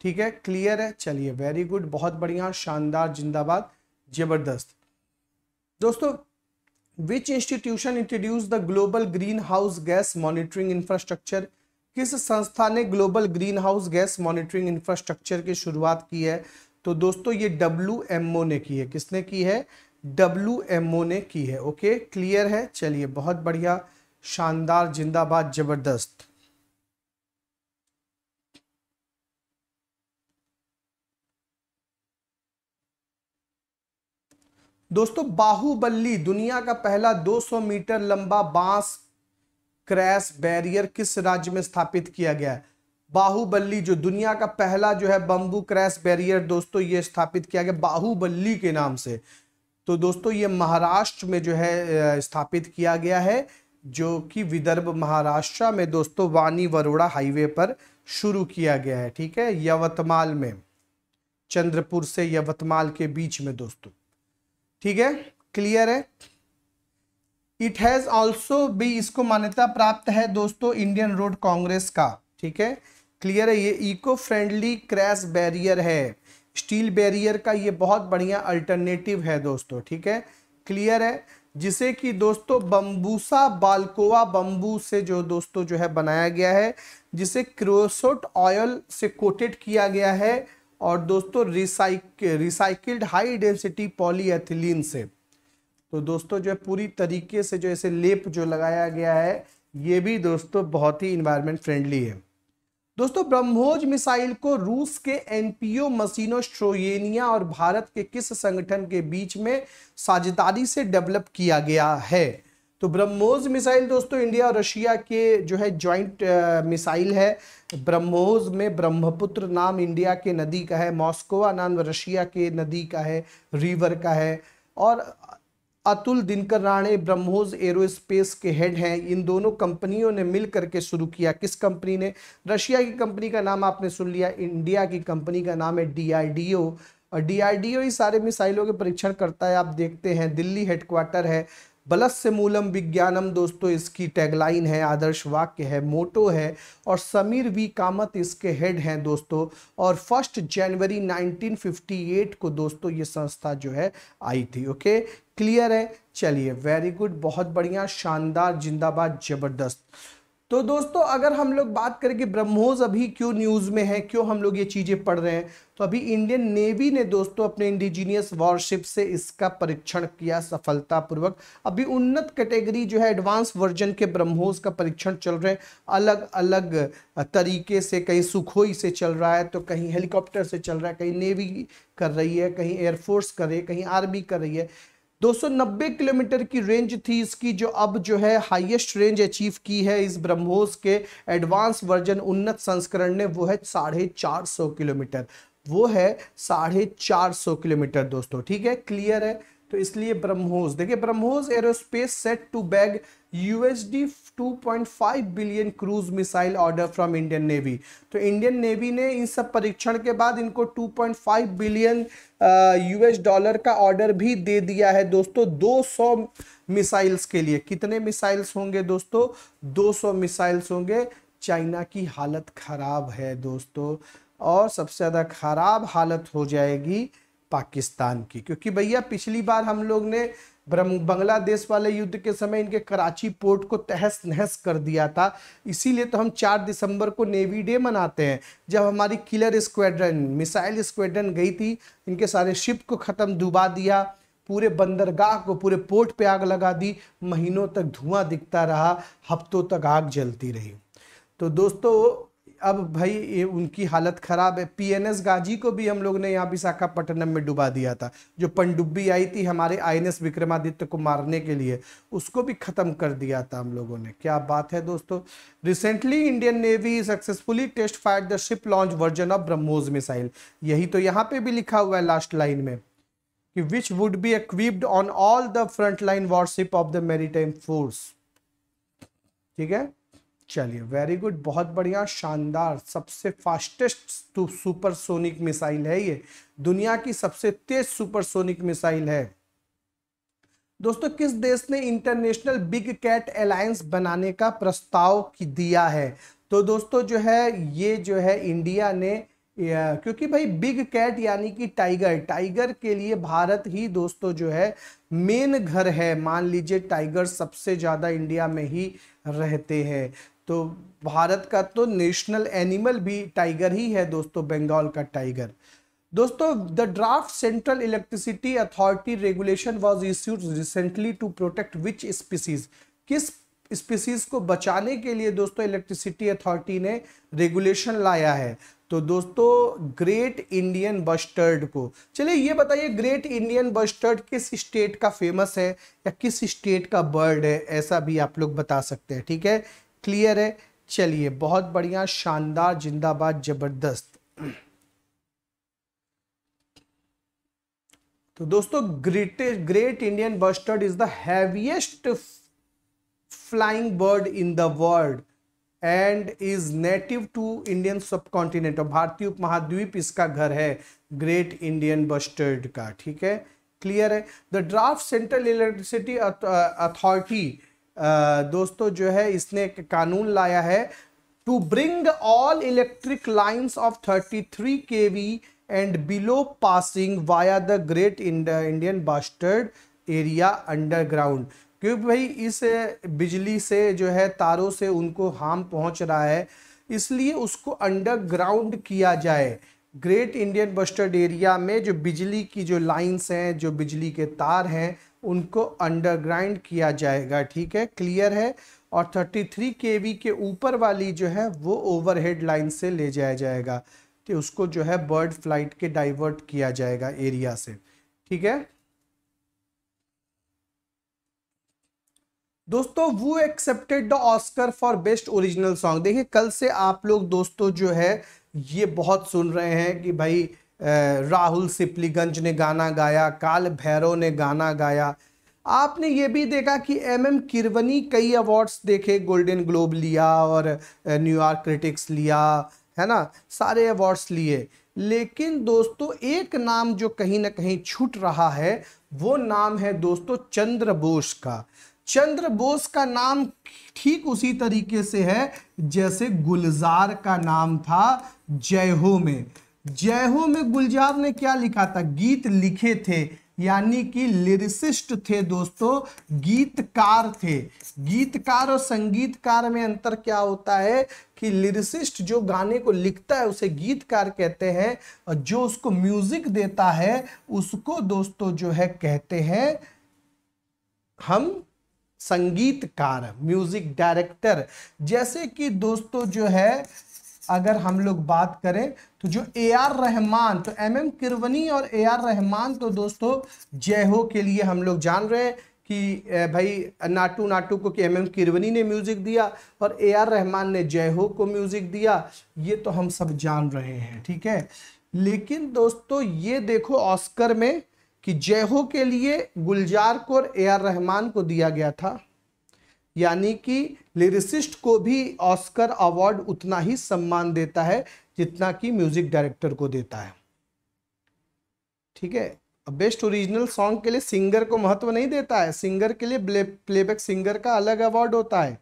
ठीक है क्लियर है चलिए वेरी गुड बहुत बढ़िया शानदार जिंदाबाद जबरदस्त दोस्तों which institution introduce the global green house gas monitoring infrastructure किस संस्था ने global green house gas monitoring infrastructure की शुरुआत की है तो दोस्तों ये डब्ल्यू ने की है किसने की है डब्ल्यू ने की है ओके क्लियर है चलिए बहुत बढ़िया शानदार जिंदाबाद जबरदस्त दोस्तों बाहुबली दुनिया का पहला 200 मीटर लंबा बांस क्रैश बैरियर किस राज्य में स्थापित किया गया है बाहुबली जो दुनिया का पहला जो है बंबू क्रैश बैरियर दोस्तों ये स्थापित किया गया बाहुबली के नाम से तो दोस्तों ये महाराष्ट्र में जो है स्थापित किया गया है जो कि विदर्भ महाराष्ट्र में दोस्तों वानी वरोड़ा हाईवे पर शुरू किया गया है ठीक है यवतमाल में चंद्रपुर से यवतमाल के बीच में दोस्तों ठीक है क्लियर है इट हैज ऑल्सो भी इसको मान्यता प्राप्त है दोस्तों इंडियन रोड कांग्रेस का ठीक है क्लियर है ये इको फ्रेंडली क्रैश बैरियर है स्टील बैरियर का ये बहुत बढ़िया अल्टरनेटिव है दोस्तों ठीक है क्लियर है जिसे कि दोस्तों बम्बूसा बालकोवा बम्बू से जो दोस्तों जो है बनाया गया है जिसे क्रोसोट ऑयल से कोटेड किया गया है और दोस्तों recycle recycled high density polyethylene से तो दोस्तों जो है पूरी तरीके से जो ऐसे लेप जो लगाया गया है ये भी दोस्तों बहुत ही इन्वायरमेंट फ्रेंडली है दोस्तों ब्रह्मोज मिसाइल को रूस के एनपीओ मसीनो स्ट्रोयनिया और भारत के किस संगठन के बीच में साझेदारी से डेवलप किया गया है तो ब्रह्मोस मिसाइल दोस्तों इंडिया और रशिया के जो है ज्वाइंट मिसाइल है ब्रह्मोस में ब्रह्मपुत्र नाम इंडिया के नदी का है मॉस्कोवा नाम रशिया के नदी का है रिवर का है और अतुल दिनकर राणे ब्रह्मोस एरोस्पेस के हेड हैं इन दोनों कंपनियों ने मिल करके शुरू किया किस कंपनी ने रशिया की कंपनी का नाम आपने सुन लिया इंडिया की कंपनी का नाम है डीआरडीओ और डीआरडीओ ही सारे मिसाइलों के परीक्षण करता है आप देखते हैं दिल्ली हेडक्वार्टर है बलस से मूलम विज्ञानम दोस्तों इसकी टैगलाइन है आदर्श वाक्य है मोटो है और समीर वी कामत इसके हेड हैं दोस्तों और फर्स्ट जनवरी 1958 को दोस्तों ये संस्था जो है आई थी ओके क्लियर है चलिए वेरी गुड बहुत बढ़िया शानदार जिंदाबाद जबरदस्त तो दोस्तों अगर हम लोग बात करें कि ब्रह्मोस अभी क्यों न्यूज़ में है क्यों हम लोग ये चीज़ें पढ़ रहे हैं तो अभी इंडियन नेवी ने दोस्तों अपने इंडिजीनियस वॉरशिप से इसका परीक्षण किया सफलतापूर्वक अभी उन्नत कैटेगरी जो है एडवांस वर्जन के ब्रह्मोस का परीक्षण चल रहे हैं अलग अलग तरीके से कहीं सुखोई से चल रहा है तो कहीं हेलीकॉप्टर से चल रहा है कहीं नेवी कर रही है कहीं एयरफोर्स कर रही है कहीं आर्मी कर रही है 290 किलोमीटर की रेंज थी इसकी जो अब जो है हाईएस्ट रेंज अचीव की है इस ब्रह्मोस के एडवांस वर्जन उन्नत संस्करण ने वो है साढ़े चार सौ किलोमीटर वो है साढ़े चार सौ किलोमीटर दोस्तों ठीक है क्लियर है तो इसलिए ब्रह्मोस देखिए BrahMos aerospace set to bag USD 2.5 billion cruise missile order from Indian navy तो इंडियन नेवी ने इन सब परीक्षण के बाद इनको 2.5 बिलियन यूएस डॉलर का ऑर्डर भी दे दिया है दोस्तों 200 मिसाइल्स के लिए कितने मिसाइल्स होंगे दोस्तों 200 मिसाइल्स होंगे चाइना की हालत खराब है दोस्तों और सबसे ज़्यादा खराब हालत हो जाएगी पाकिस्तान की क्योंकि भैया पिछली बार हम लोग ने बांग्लादेश वाले युद्ध के समय इनके कराची पोर्ट को तहस नहस कर दिया था इसीलिए तो हम 4 दिसंबर को नेवी डे मनाते हैं जब हमारी किलर स्क्वाड्रन मिसाइल स्क्वाड्रन गई थी इनके सारे शिप को ख़त्म डुबा दिया पूरे बंदरगाह को पूरे पोर्ट पे आग लगा दी महीनों तक धुआं दिखता रहा हफ्तों तक आग जलती रही तो दोस्तों अब भाई ये उनकी हालत ख़राब है पीएनएस गाजी को भी हम लोग ने यहाँ विशाखापट्टनम में डुबा दिया था जो पनडुब्बी आई थी हमारे आईएनएस विक्रमादित्य को मारने के लिए उसको भी ख़त्म कर दिया था हम लोगों ने क्या बात है दोस्तों recently Indian navy successfully test fire the ship launch version of BrahMos missile यही तो यहाँ पे भी लिखा हुआ है लास्ट लाइन में कि which would be equipped on all the front line warship of the मेरी फोर्स ठीक है चलिए वेरी गुड बहुत बढ़िया शानदार सबसे फास्टेस्ट सुपरसोनिक मिसाइल है ये दुनिया की सबसे तेज सुपरसोनिक मिसाइल है दोस्तों किस देश ने इंटरनेशनल बिग कैट अलायंस बनाने का प्रस्ताव दिया है तो दोस्तों जो है ये जो है इंडिया ने क्योंकि भाई बिग कैट यानी कि टाइगर टाइगर के लिए भारत ही दोस्तों जो है मेन घर है मान लीजिए टाइगर सबसे ज़्यादा इंडिया में ही रहते हैं तो भारत का तो नेशनल एनिमल भी टाइगर ही है दोस्तों बंगाल का टाइगर दोस्तों the draft central electricity authority regulation was issued recently to protect which species किस स्पीसीज को बचाने के लिए दोस्तों इलेक्ट्रिसिटी अथॉरिटी ने रेगुलेशन लाया है तो दोस्तों ग्रेट इंडियन बस्टर्ड को चलिए ये बताइए ग्रेट इंडियन बस्टर्ड किस स्टेट का फेमस है या किस स्टेट का बर्ड है ऐसा भी आप लोग बता सकते हैं ठीक है क्लियर है चलिए बहुत बढ़िया शानदार जिंदाबाद जबरदस्त तो दोस्तों greatest great Indian bustard is the heaviest flying bird in the world and is native to Indian subcontinent और भारतीय उपमहाद्वीप इसका घर है ग्रेट इंडियन बस्टर्ड का ठीक है क्लियर है the draft central electricity authority दोस्तों जो है इसने एक कानून लाया है to bring all electric lines of 33 KV and below passing via the great Indian bustard area underground क्योंकि भाई इस बिजली से जो है तारों से उनको हार्म पहुंच रहा है इसलिए उसको अंडरग्राउंड किया जाए ग्रेट इंडियन बस्टर्ड एरिया में जो बिजली की जो लाइंस हैं जो बिजली के तार हैं उनको अंडरग्राइंड किया जाएगा ठीक है क्लियर है और 33 केवी के ऊपर वाली जो है वो ओवरहेड लाइन से ले जाया जाएगा तो उसको जो है बर्ड फ्लाइट के डाइवर्ट किया जाएगा एरिया से ठीक है दोस्तों वो accepted the Oscar for best original song देखिए कल से आप लोग दोस्तों जो है ये बहुत सुन रहे हैं कि भाई राहुल सिपलीगंज ने गाना गाया काल भैरव ने गाना गाया आपने ये भी देखा कि एम एम किरवनी कई अवार्ड्स देखे गोल्डन ग्लोब लिया और न्यूयॉर्क क्रिटिक्स लिया है ना सारे अवार्ड्स लिए लेकिन दोस्तों एक नाम जो कहीं ना कहीं छूट रहा है वो नाम है दोस्तों चंद्र बोस का चंद्र बोस का नाम ठीक उसी तरीके से है जैसे गुलजार का नाम था जय हो में जय हो में गुलजार ने क्या लिखा था गीत लिखे थे यानी कि लिरिसिस्ट थे दोस्तों गीतकार थे गीतकार और संगीतकार में अंतर क्या होता है कि लिरिसिस्ट जो गाने को लिखता है उसे गीतकार कहते हैं और जो उसको म्यूजिक देता है उसको दोस्तों जो है कहते हैं हम संगीतकार म्यूजिक डायरेक्टर जैसे कि दोस्तों जो है अगर हम लोग बात करें तो जो ए आर रहमान तो एम एम किरवनी और ए आर रहमान तो दोस्तों जय हो के लिए हम लोग जान रहे हैं कि भाई नाटू नाटू को कि एम एम किरवनी ने म्यूज़िक दिया और ए आर रहमान ने जय हो को म्यूज़िक दिया ये तो हम सब जान रहे हैं ठीक है लेकिन दोस्तों ये देखो ऑस्कर में कि जय हो के लिए गुलजार को और ए आर रहमान को दिया गया था यानी कि लिरिसिस्ट को भी ऑस्कर अवार्ड उतना ही सम्मान देता है जितना कि म्यूजिक डायरेक्टर को देता है ठीक है बेस्ट ओरिजिनल सॉन्ग के लिए सिंगर को महत्व नहीं देता है सिंगर के लिए प्लेबैक सिंगर का अलग अवार्ड होता है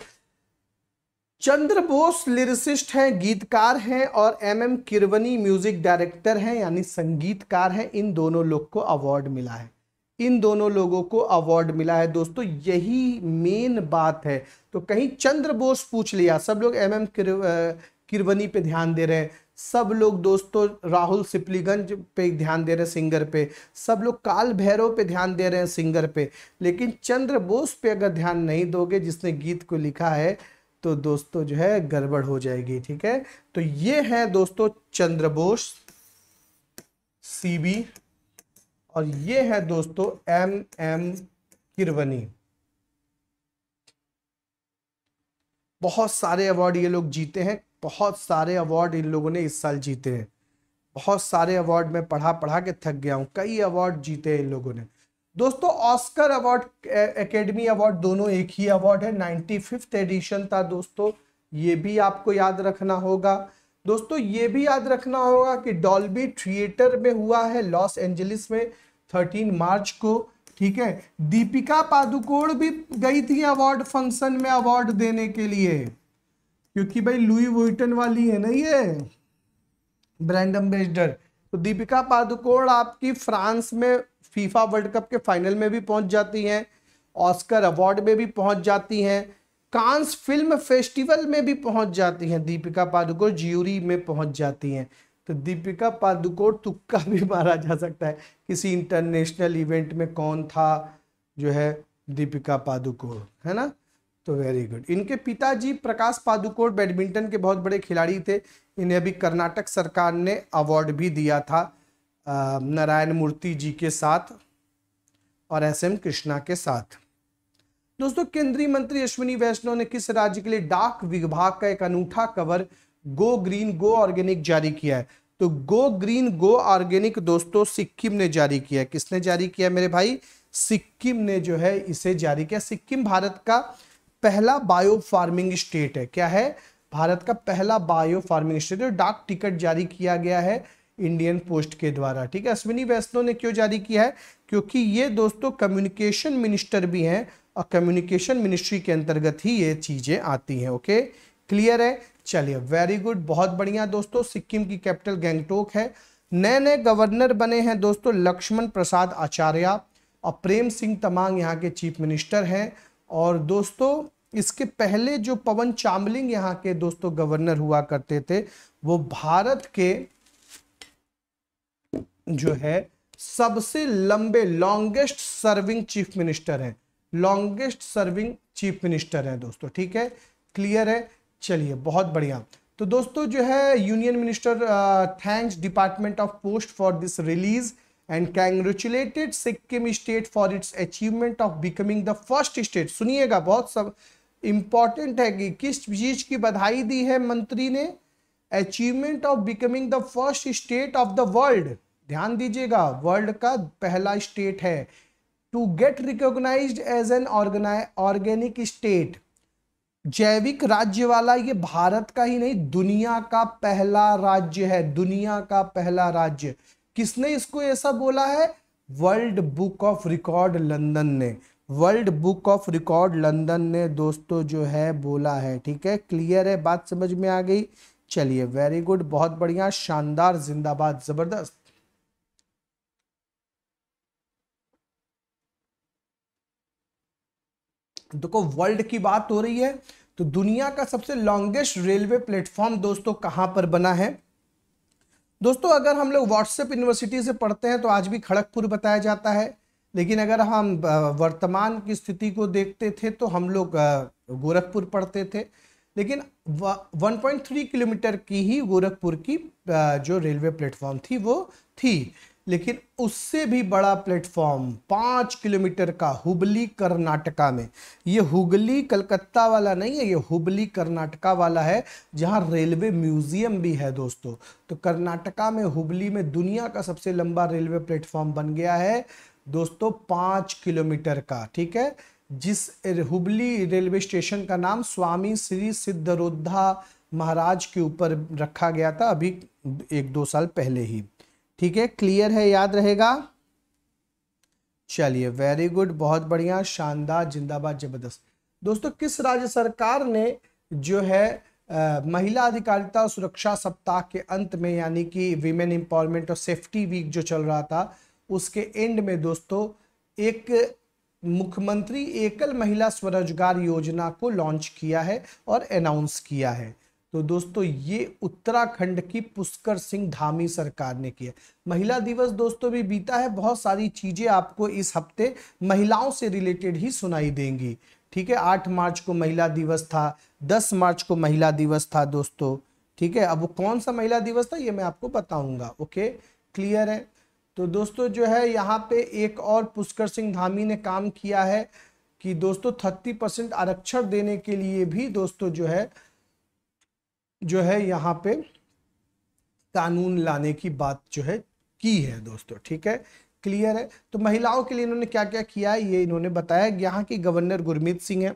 चंद्र बोस लिरिसिस्ट हैं गीतकार हैं और M M Keeravani music director हैं यानी संगीतकार हैं इन दोनों लोग को अवार्ड मिला है इन दोनों लोगों को अवार्ड मिला है दोस्तों यही मेन बात है तो कहीं चंद्र बोस पूछ लिया सब लोग एम एम किरवनी पे ध्यान दे रहे हैं सब लोग दोस्तों राहुल सिपलीगंज पे ध्यान दे रहे हैं सिंगर पे सब लोग काल भैरव पे ध्यान दे रहे हैं सिंगर पे लेकिन चंद्र बोस पे अगर ध्यान नहीं दोगे जिसने गीत को लिखा है तो दोस्तों जो है गड़बड़ हो जाएगी ठीक है तो ये है दोस्तों चंद्र बोस सी बी और ये है दोस्तों एम एम किरवनी बहुत सारे अवार्ड ये लोग जीते हैं बहुत सारे अवार्ड इन लोगों ने इस साल जीते हैं बहुत सारे अवार्ड में पढ़ा पढ़ा के थक गया हूँ कई अवार्ड जीते हैं इन लोगों ने दोस्तों ऑस्कर अवार्ड एकेडमी अवार्ड दोनों एक ही अवार्ड है नाइन्टी फिफ्थ एडिशन था दोस्तों ये भी आपको याद रखना होगा दोस्तों ये भी याद रखना होगा कि डॉल्बी थिएटर में हुआ है लॉस एंजलिस में 13 मार्च को ठीक है दीपिका पादुकोण भी गई थी अवार्ड फंक्शन में अवार्ड देने के लिए क्योंकि भाई लुई वुइटन वाली है ना ये ब्रांड एम्बेसडर तो दीपिका पादुकोण आपकी फ्रांस में फीफा वर्ल्ड कप के फाइनल में भी पहुंच जाती हैं ऑस्कर अवार्ड में भी पहुंच जाती हैं कांस फिल्म फेस्टिवल में भी पहुंच जाती हैं दीपिका पादुकोण ज्यूरी में पहुंच जाती हैं तो दीपिका पादुकोण तुक्का भी मारा जा सकता है किसी इंटरनेशनल इवेंट में कौन था जो है दीपिका पादुकोण है ना तो वेरी गुड इनके पिताजी प्रकाश पादुकोण बैडमिंटन के बहुत बड़े खिलाड़ी थे इन्हें अभी कर्नाटक सरकार ने अवार्ड भी दिया था नारायण मूर्ति जी के साथ और एस एम कृष्णा के साथ दोस्तों केंद्रीय मंत्री अश्विनी वैष्णव ने किस राज्य के लिए डाक विभाग का एक अनूठा cover go green go organic जारी किया है तो गो ग्रीन गो ऑर्गेनिक दोस्तों सिक्किम ने जारी किया किसने जारी किया मेरे भाई सिक्किम ने जो है इसे जारी किया सिक्किम भारत का पहला बायो फार्मिंग स्टेट है क्या है भारत का पहला बायो फार्मिंग स्टेट है डाक टिकट जारी किया गया है इंडियन पोस्ट के द्वारा ठीक है अश्विनी वैष्णव ने क्यों जारी किया है क्योंकि ये दोस्तों कम्युनिकेशन मिनिस्टर भी हैं कम्युनिकेशन मिनिस्ट्री के अंतर्गत ही ये चीज़ें आती हैं ओके क्लियर है चलिए वेरी गुड बहुत बढ़िया दोस्तों सिक्किम की कैपिटल गैंगटोक है नए नए गवर्नर बने हैं दोस्तों लक्ष्मण प्रसाद आचार्य और प्रेम सिंह तमांग यहाँ के चीफ मिनिस्टर हैं और दोस्तों इसके पहले जो पवन चामलिंग यहाँ के दोस्तों गवर्नर हुआ करते थे वो भारत के जो है सबसे लंबे लॉन्गेस्ट सर्विंग चीफ मिनिस्टर हैं लॉन्गेस्ट सर्विंग चीफ मिनिस्टर हैं दोस्तों ठीक है क्लियर है चलिए बहुत बढ़िया तो दोस्तों जो है union minister thanks department of post for this release and congratulated Sikkim state for its achievement of becoming the first state सुनिएगा बहुत सब इम्पॉर्टेंट है कि किस चीज की बधाई दी है मंत्री ने achievement of becoming the first state of the world ध्यान दीजिएगा वर्ल्ड का पहला स्टेट है to get recognise as an organic state जैविक राज्य वाला ये भारत का ही नहीं दुनिया का पहला राज्य है दुनिया का पहला राज्य किसने इसको ऐसा बोला है world book of record London ने world book of record London ने दोस्तों जो है बोला है ठीक है क्लियर है बात समझ में आ गई चलिए वेरी गुड बहुत बढ़िया शानदार जिंदाबाद ज़बरदस्त देखो वर्ल्ड की बात हो रही है तो दुनिया का सबसे लॉन्गेस्ट रेलवे प्लेटफॉर्म दोस्तों कहाँ पर बना है दोस्तों अगर हम लोग व्हाट्सएप यूनिवर्सिटी से पढ़ते हैं तो आज भी खड़गपुर बताया जाता है लेकिन अगर हम वर्तमान की स्थिति को देखते थे तो हम लोग गोरखपुर पढ़ते थे लेकिन 1.3 किलोमीटर की ही गोरखपुर की जो रेलवे प्लेटफॉर्म थी वो थी लेकिन उससे भी बड़ा प्लेटफॉर्म पाँच किलोमीटर का हुबली कर्नाटका में ये हुगली कलकत्ता वाला नहीं है ये हुबली कर्नाटका वाला है जहाँ रेलवे म्यूजियम भी है दोस्तों तो कर्नाटका में हुबली में दुनिया का सबसे लंबा रेलवे प्लेटफॉर्म बन गया है दोस्तों पाँच किलोमीटर का ठीक है जिस हुबली रेलवे स्टेशन का नाम स्वामी श्री सिद्धरोद्धा महाराज के ऊपर रखा गया था अभी एक दो साल पहले ही ठीक है क्लियर है याद रहेगा चलिए वेरी गुड बहुत बढ़िया शानदार जिंदाबाद जबरदस्त दोस्तों किस राज्य सरकार ने जो है आ, महिला अधिकारिता सुरक्षा सप्ताह के अंत में यानी कि वीमेन एम्पावरमेंट और सेफ्टी वीक जो चल रहा था उसके एंड में दोस्तों एक मुख्यमंत्री एकल महिला स्वरोजगार योजना को लॉन्च किया है और अनाउंस किया है तो दोस्तों ये उत्तराखंड की पुष्कर सिंह धामी सरकार ने किया महिला दिवस दोस्तों भी बीता है बहुत सारी चीजें आपको इस हफ्ते महिलाओं से रिलेटेड ही सुनाई देंगी ठीक है आठ मार्च को महिला दिवस था दस मार्च को महिला दिवस था दोस्तों ठीक है अब वो कौन सा महिला दिवस था ये मैं आपको बताऊंगा ओके क्लियर है तो दोस्तों जो है यहाँ पे एक और पुष्कर सिंह धामी ने काम किया है कि दोस्तों थर्टी परसेंट आरक्षण देने के लिए भी दोस्तों जो है जो है यहाँ पे कानून लाने की बात जो है की है दोस्तों ठीक है क्लियर है तो महिलाओं के लिए इन्होंने क्या क्या किया ये इन्होंने बताया यहाँ की गवर्नर गुरमीत सिंह है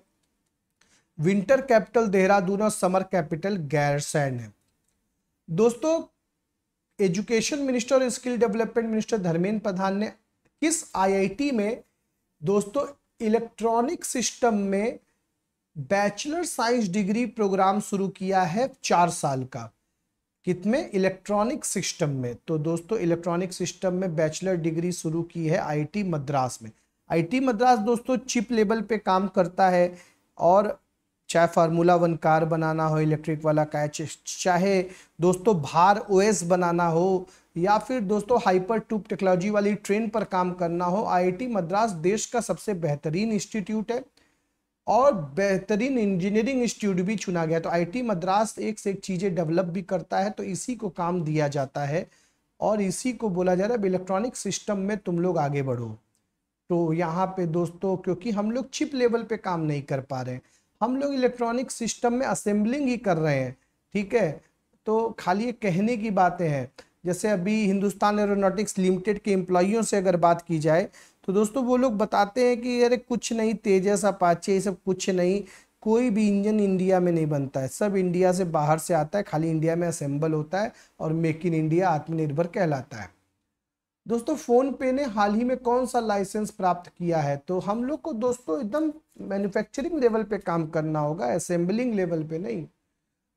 विंटर कैपिटल देहरादून और समर कैपिटल गैरसैन है दोस्तों एजुकेशन मिनिस्टर और skill development minister Dharmendra Pradhan ने किस आईआईटी में दोस्तों इलेक्ट्रॉनिक सिस्टम में बैचलर साइंस डिग्री प्रोग्राम शुरू किया है चार साल का कितने इलेक्ट्रॉनिक सिस्टम में तो दोस्तों इलेक्ट्रॉनिक सिस्टम में बैचलर डिग्री शुरू की है आईटी मद्रास में आईटी मद्रास दोस्तों चिप लेवल पे काम करता है और चाहे फार्मूला वन कार बनाना हो इलेक्ट्रिक वाला कैच चाहे दोस्तों भार ओएस बनाना हो या फिर दोस्तों हाइपर ट्यूब टेक्नोलॉजी वाली ट्रेन पर काम करना हो आईआईटी मद्रास देश का सबसे बेहतरीन इंस्टीट्यूट है और बेहतरीन इंजीनियरिंग इंस्टीट्यूट भी चुना गया तो आईटी मद्रास एक से एक चीज़ें डेवलप भी करता है तो इसी को काम दिया जाता है और इसी को बोला जा रहा है इलेक्ट्रॉनिक सिस्टम में तुम लोग आगे बढ़ो तो यहाँ पे दोस्तों क्योंकि हम लोग चिप लेवल पे काम नहीं कर पा रहे हैं हम लोग इलेक्ट्रॉनिक सिस्टम में असेंबलिंग ही कर रहे हैं ठीक है तो खाली कहने की बातें हैं जैसे अभी हिंदुस्तान एरोनॉटिक्स लिमिटेड के एम्प्लॉयों से अगर बात की जाए तो दोस्तों वो लोग बताते हैं कि अरे कुछ नहीं तेजस अपाचे ये सब कुछ नहीं कोई भी इंजन इंडिया में नहीं बनता है सब इंडिया से बाहर से आता है खाली इंडिया में असेंबल होता है और मेक इन इंडिया आत्मनिर्भर कहलाता है दोस्तों फोन पे ने हाल ही में कौन सा लाइसेंस प्राप्त किया है तो हम लोग को दोस्तों एकदम मैन्युफैक्चरिंग लेवल पे काम करना होगा असेंबलिंग लेवल पे नहीं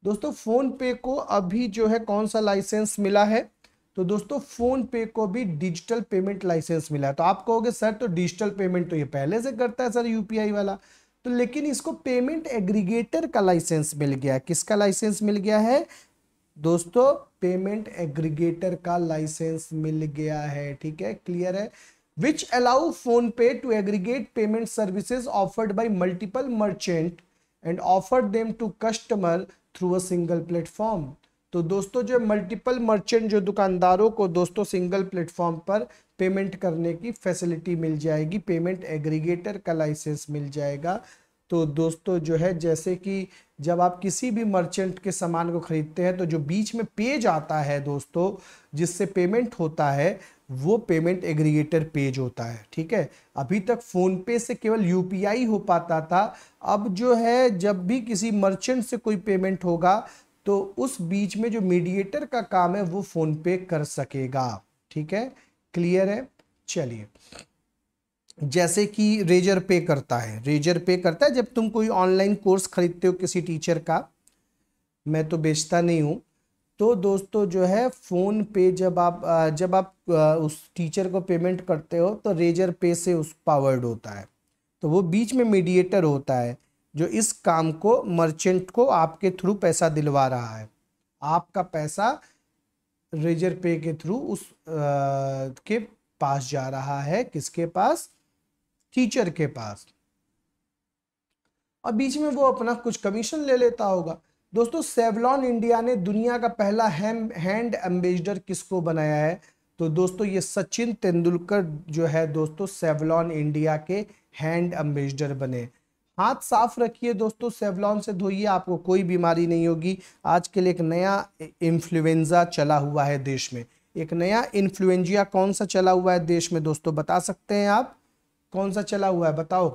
दोस्तों फोन पे को अभी जो है कौन सा लाइसेंस मिला है तो दोस्तों फोन पे को भी डिजिटल पेमेंट लाइसेंस मिला है तो आप कहोगे सर तो डिजिटल पेमेंट तो ये पहले से करता है सर यूपीआई वाला तो लेकिन इसको पेमेंट एग्रीगेटर का लाइसेंस मिल गया किसका लाइसेंस मिल गया है दोस्तों पेमेंट एग्रीगेटर का लाइसेंस मिल गया है ठीक है क्लियर है which allow PhonePe to aggregate payment services offered by multiple merchant and offer them to customer through a single platform तो दोस्तों जो मल्टीपल मर्चेंट जो दुकानदारों को दोस्तों सिंगल प्लेटफॉर्म पर पेमेंट करने की फैसिलिटी मिल जाएगी पेमेंट एग्रीगेटर का लाइसेंस मिल जाएगा तो दोस्तों जो है जैसे कि जब आप किसी भी मर्चेंट के सामान को खरीदते हैं तो जो बीच में पेज आता है दोस्तों जिससे पेमेंट होता है वो पेमेंट एग्रीगेटर पेज होता है ठीक है अभी तक फ़ोन पे से केवल यूपीआई हो पाता था अब जो है जब भी किसी मर्चेंट से कोई पेमेंट होगा तो उस बीच में जो मीडिएटर का काम है वो फोन पे कर सकेगा ठीक है क्लियर है चलिए जैसे कि रेजर पे करता है रेजर पे करता है जब तुम कोई ऑनलाइन कोर्स खरीदते हो किसी टीचर का मैं तो बेचता नहीं हूँ तो दोस्तों जो है फ़ोन पे जब आप जब आप उस टीचर को पेमेंट करते हो तो रेजर पे से उस पावर्ड होता है तो वो बीच में मीडिएटर होता है जो इस काम को मर्चेंट को आपके थ्रू पैसा दिलवा रहा है आपका पैसा रेजर पे के थ्रू उस आ, के पास जा रहा है किसके पास टीचर के पास और बीच में वो अपना कुछ कमीशन ले लेता होगा दोस्तों सेवलॉन इंडिया ने दुनिया का पहला हैं, हैंड एम्बेसडर किसको बनाया है तो दोस्तों ये सचिन तेंदुलकर जो है दोस्तों सेवलॉन इंडिया के हैंड एम्बेसडर बने हाथ साफ रखिए दोस्तों सेवलॉन से धोइए आपको कोई बीमारी नहीं होगी आज के लिए एक नया इन्फ्लुएंजा चला हुआ है देश में एक नया इन्फ्लुएंजिया कौन सा चला हुआ है देश में दोस्तों बता सकते हैं आप कौन सा चला हुआ है बताओ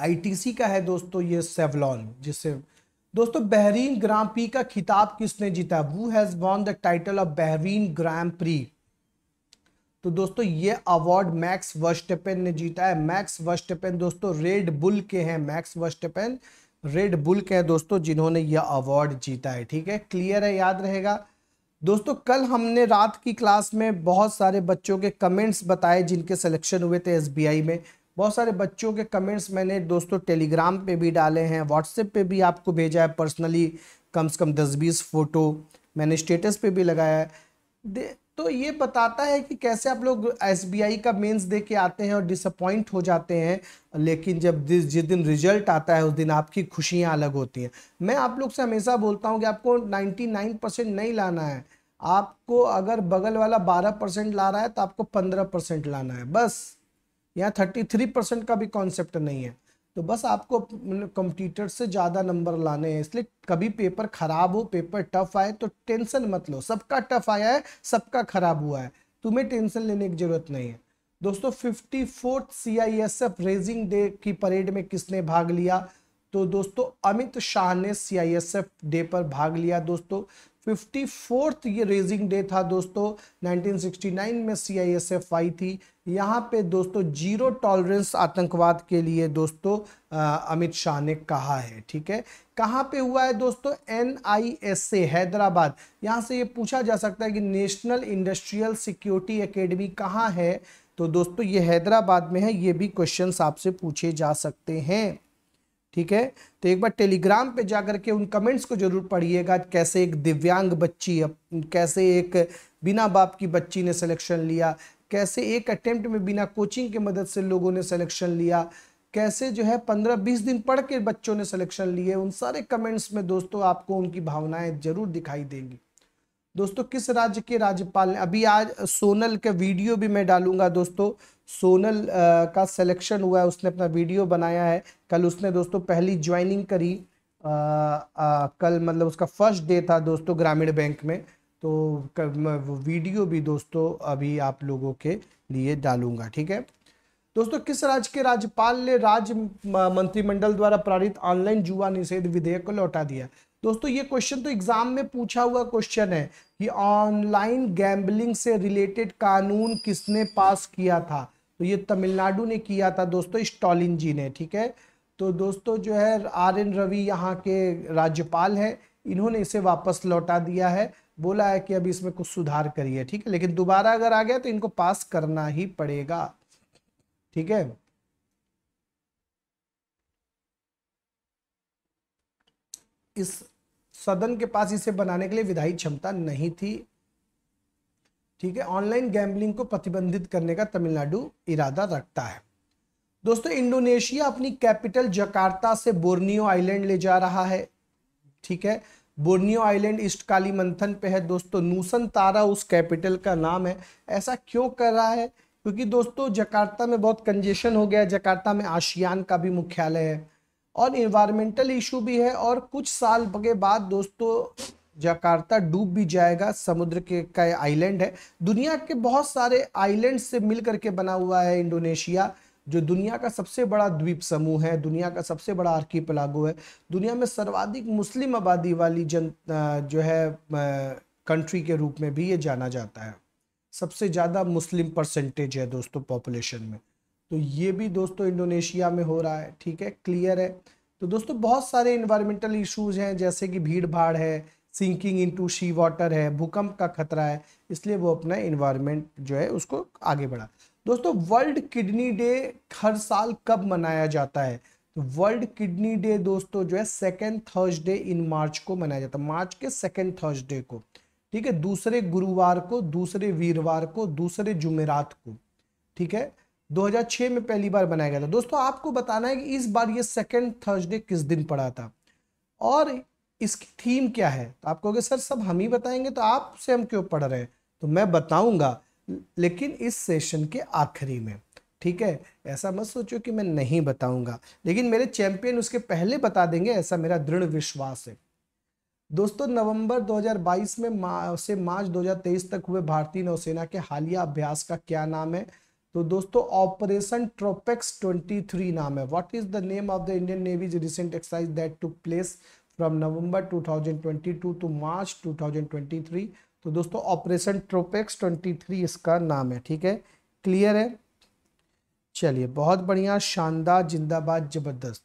आईटीसी का है दोस्तों ये सेवलॉन जिसे दोस्तों बहरीन ग्राम पी का खिताब किसने जीता who has won the title of Bahrain grand prix तो दोस्तों ये अवार्ड मैक्स वर्स्टपेन ने जीता है मैक्स वर्स्टपेन दोस्तों रेड बुल के हैं मैक्स वर्स्टपेन रेड बुल के हैं दोस्तों जिन्होंने यह अवार्ड जीता है ठीक है क्लियर है याद रहेगा दोस्तों कल हमने रात की क्लास में बहुत सारे बच्चों के कमेंट्स बताए जिनके सिलेक्शन हुए थे एसबीआई में बहुत सारे बच्चों के कमेंट्स मैंने दोस्तों टेलीग्राम पे भी डाले हैं व्हाट्सएप पे भी आपको भेजा है पर्सनली कम से कम दस बीस फ़ोटो मैंने स्टेटस पे भी लगाया है तो ये बताता है कि कैसे आप लोग एस का मेंस दे के आते हैं और डिसअपॉइंट हो जाते हैं लेकिन जब जिस दिन रिजल्ट आता है उस दिन आपकी खुशियाँ अलग होती हैं मैं आप लोग से हमेशा बोलता हूँ कि आपको 99 परसेंट नहीं लाना है आपको अगर बगल वाला 12 परसेंट ला रहा है तो आपको 15 परसेंट लाना है बस यहाँ थर्टी परसेंट का भी कॉन्सेप्ट नहीं है तो बस आपको कंप्यूटर मतलब से ज़्यादा नंबर लाने हैं इसलिए कभी पेपर ख़राब हो पेपर टफ आए तो टेंशन मत लो सबका टफ आया है सबका ख़राब हुआ है तुम्हें टेंशन लेने की ज़रूरत नहीं है दोस्तों fifty fourth C I S F raising day की परेड में किसने भाग लिया तो दोस्तों अमित शाह ने C I S F day पर भाग लिया दोस्तों फिफ्टी फोर्थ ये रेजिंग डे था दोस्तों 1969 में सी आई एस एफ आई थी यहाँ पे दोस्तों जीरो टॉलरेंस आतंकवाद के लिए दोस्तों अमित शाह ने कहा है ठीक है कहाँ पे हुआ है दोस्तों एन आई एस से हैदराबाद यहाँ से ये पूछा जा सकता है कि नेशनल इंडस्ट्रियल सिक्योरिटी एकेडमी कहाँ है तो दोस्तों ये हैदराबाद में है ये भी क्वेश्चन आपसे पूछे जा सकते हैं ठीक है तो एक बार टेलीग्राम पे जाकर के उन कमेंट्स को जरूर पढ़िएगा कैसे एक दिव्यांग बच्ची कैसे एक बिना बाप की बच्ची ने सिलेक्शन लिया कैसे एक अटेम्प्ट में बिना कोचिंग के मदद से लोगों ने सिलेक्शन लिया कैसे जो है पंद्रह बीस दिन पढ़ के बच्चों ने सिलेक्शन लिए उन सारे कमेंट्स में दोस्तों आपको उनकी भावनाएं जरूर दिखाई देंगी दोस्तों किस राज्य के राज्यपाल ने अभी आज सोनल का वीडियो भी मैं डालूंगा दोस्तों सोनल आ, का सिलेक्शन हुआ है उसने अपना वीडियो बनाया है कल उसने दोस्तों पहली ज्वाइनिंग करी आ, आ, कल मतलब उसका फर्स्ट डे था दोस्तों ग्रामीण बैंक में तो वो वीडियो भी दोस्तों अभी आप लोगों के लिए डालूंगा ठीक है दोस्तों किस राज्य के राज्यपाल ने राज्य मंत्रिमंडल द्वारा पारित ऑनलाइन जुआ निषेध विधेयक को लौटा दिया दोस्तों ये क्वेश्चन तो एग्जाम में पूछा हुआ क्वेश्चन है कि ऑनलाइन गैम्बलिंग से रिलेटेड कानून किसने पास किया था तो ये तमिलनाडु ने किया था दोस्तों स्टॉलिन जी ने ठीक है तो दोस्तों जो है आर एन रवि यहाँ के राज्यपाल हैं इन्होंने इसे वापस लौटा दिया है बोला है कि अभी इसमें कुछ सुधार करिए ठीक है लेकिन दोबारा अगर आ गया तो इनको पास करना ही पड़ेगा ठीक है इस सदन के पास इसे बनाने के लिए विधायी क्षमता नहीं थी ठीक है ऑनलाइन गैम्बलिंग को प्रतिबंधित करने का तमिलनाडु इरादा रखता है दोस्तों इंडोनेशिया अपनी कैपिटल जकार्ता से बोर्नियो आइलैंड ले जा रहा है ठीक है बोर्नियो आइलैंड ईस्ट काली मंथन पे है दोस्तों नूसन तारा उस कैपिटल का नाम है ऐसा क्यों कर रहा है क्योंकि दोस्तों जकार्ता में बहुत कंजेशन हो गया है जकार्ता में आशियान का भी मुख्यालय है और इन्वायरमेंटल इशू भी है और कुछ साल के बाद दोस्तों जकार्ता डूब भी जाएगा समुद्र के का आइलैंड है दुनिया के बहुत सारे आइलैंड से मिल करके बना हुआ है इंडोनेशिया जो दुनिया का सबसे बड़ा द्वीप समूह है दुनिया का सबसे बड़ा आर्की पलागो है दुनिया में सर्वाधिक मुस्लिम आबादी वाली जन जो है कंट्री के रूप में भी ये जाना जाता है सबसे ज़्यादा मुस्लिम परसेंटेज है दोस्तों पॉपुलेशन में तो ये भी दोस्तों इंडोनेशिया में हो रहा है ठीक है क्लियर है तो दोस्तों बहुत सारे इन्वायरमेंटल इश्यूज हैं जैसे कि भीड़ भाड़ है सिंकिंग इनटू शी वाटर है भूकंप का खतरा है इसलिए वो अपना इन्वायरमेंट जो है उसको आगे बढ़ा दोस्तों वर्ल्ड किडनी डे हर साल कब मनाया जाता है तो वर्ल्ड किडनी डे दोस्तों जो है सेकेंड थर्सडे इन मार्च को मनाया जाता है मार्च के सेकेंड थर्सडे को ठीक है दूसरे गुरुवार को दूसरे वीरवार को दूसरे जुमेरात को ठीक है 2006 में पहली बार बनाया गया था दोस्तों आपको बताना है कि इस बार ये सेकेंड थर्सडे किस दिन पड़ा था और इसकी थीम क्या है तो आप कहोगे सर सब हम ही बताएंगे तो आपसे हम क्यों पढ़ रहे हैं तो मैं बताऊंगा लेकिन इस सेशन के आखिरी में ठीक है ऐसा मत सोचो कि मैं नहीं बताऊंगा लेकिन मेरे चैंपियन उसके पहले बता देंगे ऐसा मेरा दृढ़ विश्वास है दोस्तों नवंबर 2022 में मा, से मार्च 2023 तक हुए भारतीय नौसेना के हालिया अभ्यास का क्या नाम है तो दोस्तों ऑपरेशन ट्रोपेक्स 23 नाम है what is the name of the Indian navy's recent exercise that to place from November 2022 to March 2023 तो दोस्तों ऑपरेशन ट्रोपेक्स 23 इसका नाम है ठीक है क्लियर है चलिए बहुत बढ़िया शानदार जिंदाबाद जबरदस्त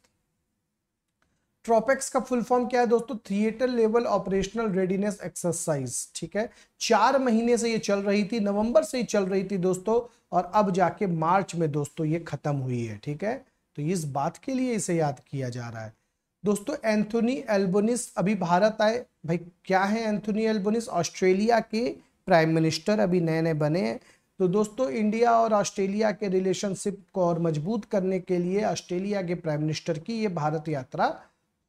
ट्रोपेक्स का फुल फॉर्म क्या है दोस्तों theatre level operational readiness exercise ठीक है चार महीने से ये चल रही थी नवंबर से ही चल रही थी दोस्तों और अब जाके मार्च में दोस्तों ये खत्म हुई है ठीक है तो इस बात के लिए इसे याद किया जा रहा है दोस्तों एंथोनी एल्बोनिस अभी भारत आए भाई क्या है एंथोनी एल्बोनिस ऑस्ट्रेलिया के प्राइम मिनिस्टर अभी नए नए बने हैं तो दोस्तों इंडिया और ऑस्ट्रेलिया के रिलेशनशिप को और मजबूत करने के लिए ऑस्ट्रेलिया के प्राइम मिनिस्टर की ये भारत यात्रा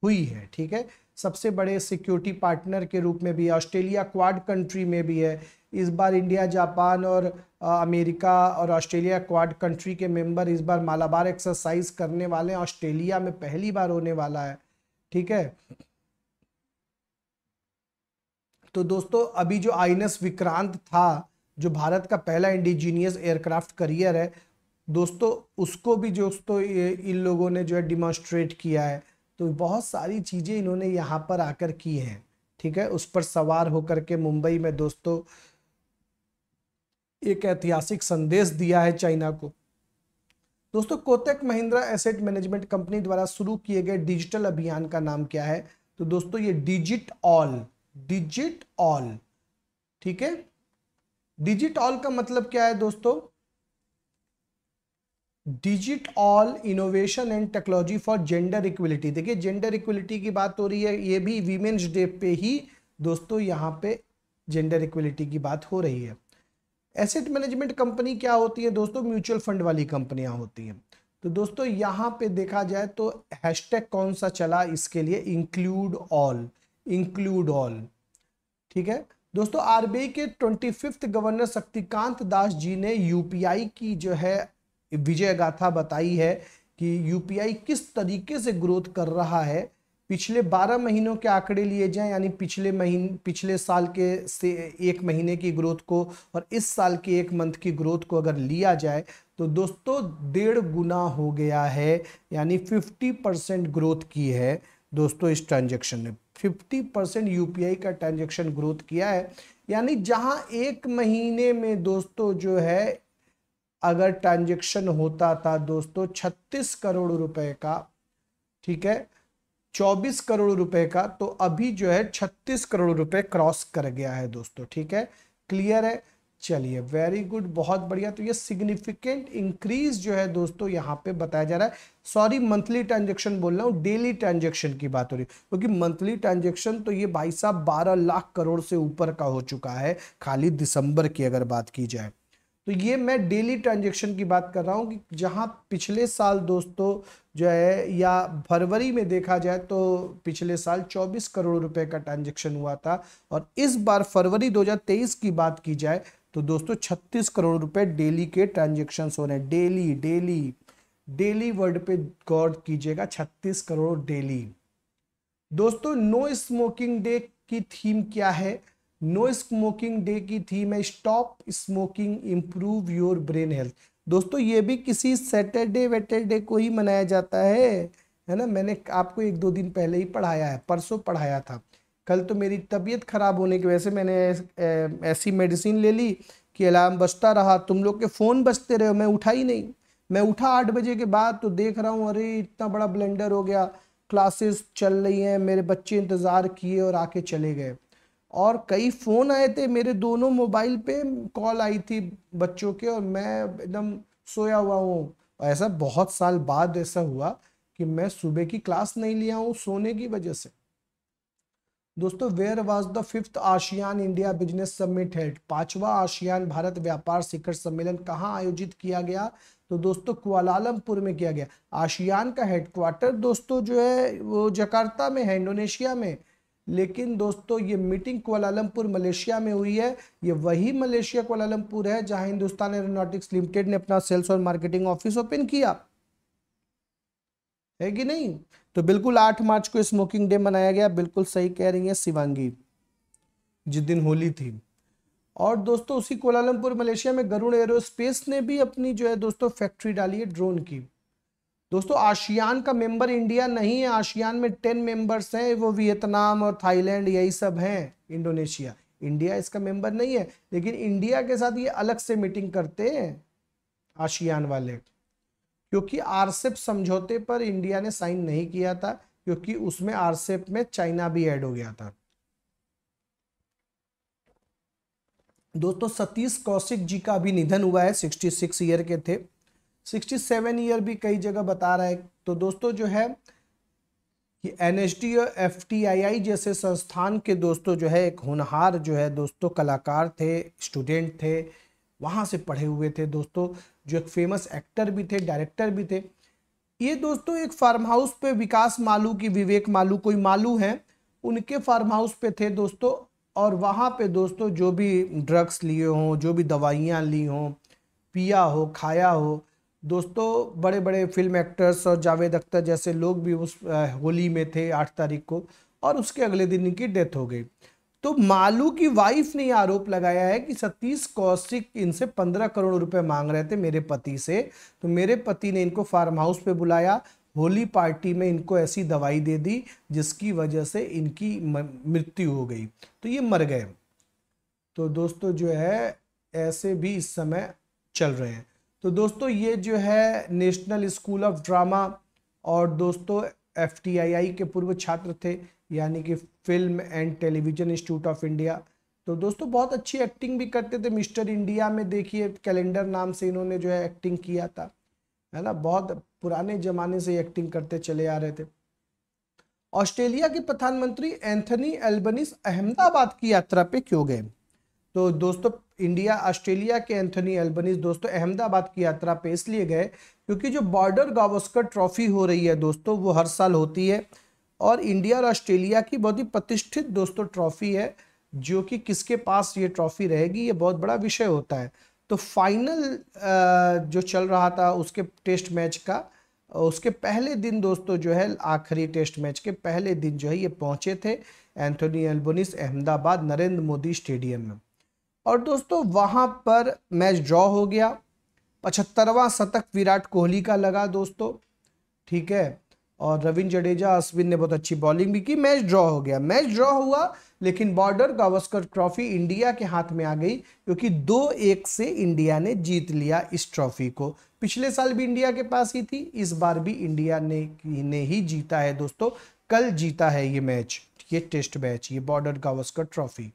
हुई है ठीक है सबसे बड़े सिक्योरिटी पार्टनर के रूप में भी ऑस्ट्रेलिया क्वाड कंट्री में भी है इस बार इंडिया जापान और अमेरिका और ऑस्ट्रेलिया क्वाड कंट्री के मेंबर इस बार मालाबार एक्सरसाइज करने वाले हैं ऑस्ट्रेलिया में पहली बार होने वाला है ठीक है तो दोस्तों अभी जो आईनस विक्रांत था जो भारत का पहला इंडिजीनियस एयरक्राफ्ट करियर है दोस्तों उसको भी दोस्तों इन लोगों ने जो है डिमॉन्स्ट्रेट किया है तो बहुत सारी चीज़ें इन्होंने यहाँ पर आकर की हैं ठीक है उस पर सवार होकर के मुंबई में दोस्तों एक ऐतिहासिक संदेश दिया है चाइना को दोस्तों Kotak Mahindra asset management company द्वारा शुरू किए गए डिजिटल अभियान का नाम क्या है तो दोस्तों ये डिजिट ऑल डिजिट ऑल ठीक है डिजिट ऑल का मतलब क्या है दोस्तों digit all innovation and technology for gender equality देखिए जेंडर इक्वलिटी की बात हो रही है ये भी वीमेन्स डे पे ही दोस्तों यहां पे जेंडर इक्वलिटी की बात हो रही है एसेट मैनेजमेंट कंपनी क्या होती है दोस्तों म्यूचुअल फंड वाली कंपनियां होती हैं तो दोस्तों यहां पे देखा जाए तो हैशटैग कौन सा चला इसके लिए इंक्लूड ऑल इंक्लूड ऑल ठीक है दोस्तों आरबीआई के twenty fifth governor Shaktikanta Das ji ने यूपीआई की जो है विजय गाथा बताई है कि यूपीआई किस तरीके से ग्रोथ कर रहा है पिछले 12 महीनों के आंकड़े लिए जाएं यानी पिछले महीने पिछले साल के से एक महीने की ग्रोथ को और इस साल के एक मंथ की ग्रोथ को अगर लिया जाए तो दोस्तों डेढ़ गुना हो गया है यानी 50 परसेंट ग्रोथ की है दोस्तों इस ट्रांजेक्शन ने 50 परसेंट यू का ट्रांजेक्शन ग्रोथ किया है यानी जहां एक महीने में दोस्तों जो है अगर ट्रांजेक्शन होता था दोस्तों छत्तीस करोड़ रुपए का ठीक है चौबीस करोड़ रुपए का तो अभी जो है छत्तीस करोड़ रुपए क्रॉस कर गया है दोस्तों ठीक है क्लियर है चलिए वेरी गुड बहुत बढ़िया तो ये सिग्निफिकेंट इंक्रीज जो है दोस्तों यहाँ पे बताया जा रहा है सॉरी मंथली ट्रांजेक्शन बोल रहा हूँ डेली ट्रांजेक्शन की बात हो रही है क्योंकि मंथली ट्रांजेक्शन तो ये भाई साहब 12 लाख करोड़ से ऊपर का हो चुका है खाली दिसंबर की अगर बात की जाए तो ये मैं डेली ट्रांजेक्शन की बात कर रहा हूँ कि जहाँ पिछले साल दोस्तों जो है या फरवरी में देखा जाए तो पिछले साल 24 करोड़ रुपए का ट्रांजेक्शन हुआ था और इस बार फरवरी 2023 की बात की जाए तो दोस्तों 36 करोड़ रुपए डेली के ट्रांजेक्शन हो रहे हैं डेली डेली डेली वर्ड पे गौर कीजिएगा 36 करोड़ डेली दोस्तों नो स्मोकिंग डे की थीम क्या है नो स्मोकिंग डे की थीम है stop smoking improve your brain health दोस्तों ये भी किसी सैटरडे वेटरडे को ही मनाया जाता है है ना मैंने आपको एक दो दिन पहले ही पढ़ाया है परसों पढ़ाया था कल तो मेरी तबीयत ख़राब होने की वजह से मैंने ऐसी मेडिसिन ले ली कि अलार्म बजता रहा तुम लोग के फ़ोन बजते रहे मैं उठा ही नहीं मैं उठा आठ बजे के बाद तो देख रहा हूँ अरे इतना बड़ा ब्लेंडर हो गया क्लासेस चल रही हैं मेरे बच्चे इंतज़ार किए और आके चले गए और कई फ़ोन आए थे मेरे दोनों मोबाइल पे कॉल आई थी बच्चों के और मैं एकदम सोया हुआ हूँ ऐसा बहुत साल बाद ऐसा हुआ कि मैं सुबह की क्लास नहीं लिया हूँ सोने की वजह से दोस्तों where was the fifth ASEAN India business summit held पांचवा आशियान भारत व्यापार शिखर सम्मेलन कहाँ आयोजित किया गया तो दोस्तों कुआलालमपुर में किया गया आशियान का हेडक्वार्टर दोस्तों जो है वो जकार्ता में है इंडोनेशिया में लेकिन दोस्तों ये मीटिंग कोलालमपुर मलेशिया में हुई है ये वही मलेशिया कोलालमपुर है जहां हिंदुस्तान एरोनॉटिक्स लिमिटेड ने अपना सेल्स और मार्केटिंग ऑफिस ओपन किया है कि नहीं तो बिल्कुल आठ मार्च को स्मोकिंग डे मनाया गया बिल्कुल सही कह रही है शिवांगी जिस दिन होली थी और दोस्तों उसी कोलालमपुर मलेशिया में गरुड़ एरोस्पेस ने भी अपनी जो है दोस्तों फैक्ट्री डाली है ड्रोन की दोस्तों आशियान का मेंबर इंडिया नहीं है आशियान में टेन मेंबर्स हैं वो वियतनाम और थाईलैंड यही सब हैं इंडोनेशिया इंडिया इसका मेंबर नहीं है लेकिन इंडिया के साथ ये अलग से मीटिंग करते हैं आशियान वाले क्योंकि आरसेप e समझौते पर इंडिया ने साइन नहीं किया था क्योंकि उसमें आरसेप e में चाइना भी ऐड हो गया था दोस्तों सतीश कौशिक जी का भी निधन हुआ है सिक्सटी ईयर के थे सिक्सटी सेवन ईयर भी कई जगह बता रहा है तो दोस्तों जो है कि एन एच डी और एफ टी आई आई जैसे संस्थान के दोस्तों जो है एक होनहार जो है दोस्तों कलाकार थे स्टूडेंट थे वहाँ से पढ़े हुए थे दोस्तों जो एक फेमस एक्टर भी थे डायरेक्टर भी थे ये दोस्तों एक फार्म हाउस पे विकास मालू की विवेक मालू कोई मालू हैं उनके फार्म हाउस पे थे दोस्तों और वहाँ पे दोस्तों जो भी ड्रग्स लिए हों जो भी दवाइयाँ ली हों पिया हो खाया हो दोस्तों बड़े बड़े फिल्म एक्टर्स और जावेद अख्तर जैसे लोग भी उस होली में थे आठ तारीख को और उसके अगले दिन इनकी डेथ हो गई तो मालू की वाइफ ने आरोप लगाया है कि सतीश कौशिक इनसे पंद्रह करोड़ रुपए मांग रहे थे मेरे पति से तो मेरे पति ने इनको फार्म हाउस पे बुलाया होली पार्टी में इनको ऐसी दवाई दे दी जिसकी वजह से इनकी मृत्यु हो गई तो ये मर गए तो दोस्तों जो है ऐसे भी इस समय चल रहे हैं तो दोस्तों ये जो है नेशनल स्कूल ऑफ ड्रामा और दोस्तों एफ के पूर्व छात्र थे यानी कि film and television institute of India तो दोस्तों बहुत अच्छी एक्टिंग भी करते थे मिस्टर इंडिया में देखिए कैलेंडर नाम से इन्होंने जो है एक्टिंग किया था है ना बहुत पुराने ज़माने से एक्टिंग करते चले आ रहे थे ऑस्ट्रेलिया के प्रधानमंत्री एंथनी एल्बनिस अहमदाबाद की यात्रा पे क्यों गए तो दोस्तों इंडिया ऑस्ट्रेलिया के एंथनी एल्बनीज दोस्तों अहमदाबाद की यात्रा पे इसलिए गए क्योंकि जो बॉर्डर गावस्कर ट्रॉफी हो रही है दोस्तों वो हर साल होती है और इंडिया और ऑस्ट्रेलिया की बहुत ही प्रतिष्ठित दोस्तों ट्रॉफी है जो कि किसके पास ये ट्रॉफी रहेगी ये बहुत बड़ा विषय होता है तो फाइनल जो चल रहा था उसके टेस्ट मैच का उसके पहले दिन दोस्तों जो है आखिरी टेस्ट मैच के पहले दिन जो है ये पहुंचे थे Anthony Albanese Ahmedabad Narendra Modi stadium में और दोस्तों वहाँ पर मैच ड्रॉ हो गया पचहत्तरवा शतक विराट कोहली का लगा दोस्तों ठीक है और रविंद्र जडेजा अश्विन ने बहुत अच्छी बॉलिंग भी की मैच ड्रॉ हो गया मैच ड्रॉ हुआ लेकिन बॉर्डर गावस्कर ट्रॉफी इंडिया के हाथ में आ गई क्योंकि दो एक से इंडिया ने जीत लिया इस ट्रॉफी को पिछले साल भी इंडिया के पास ही थी इस बार भी इंडिया ने ने ही जीता है दोस्तों कल जीता है ये मैच ये टेस्ट मैच ये बॉर्डर गावस्कर ट्रॉफी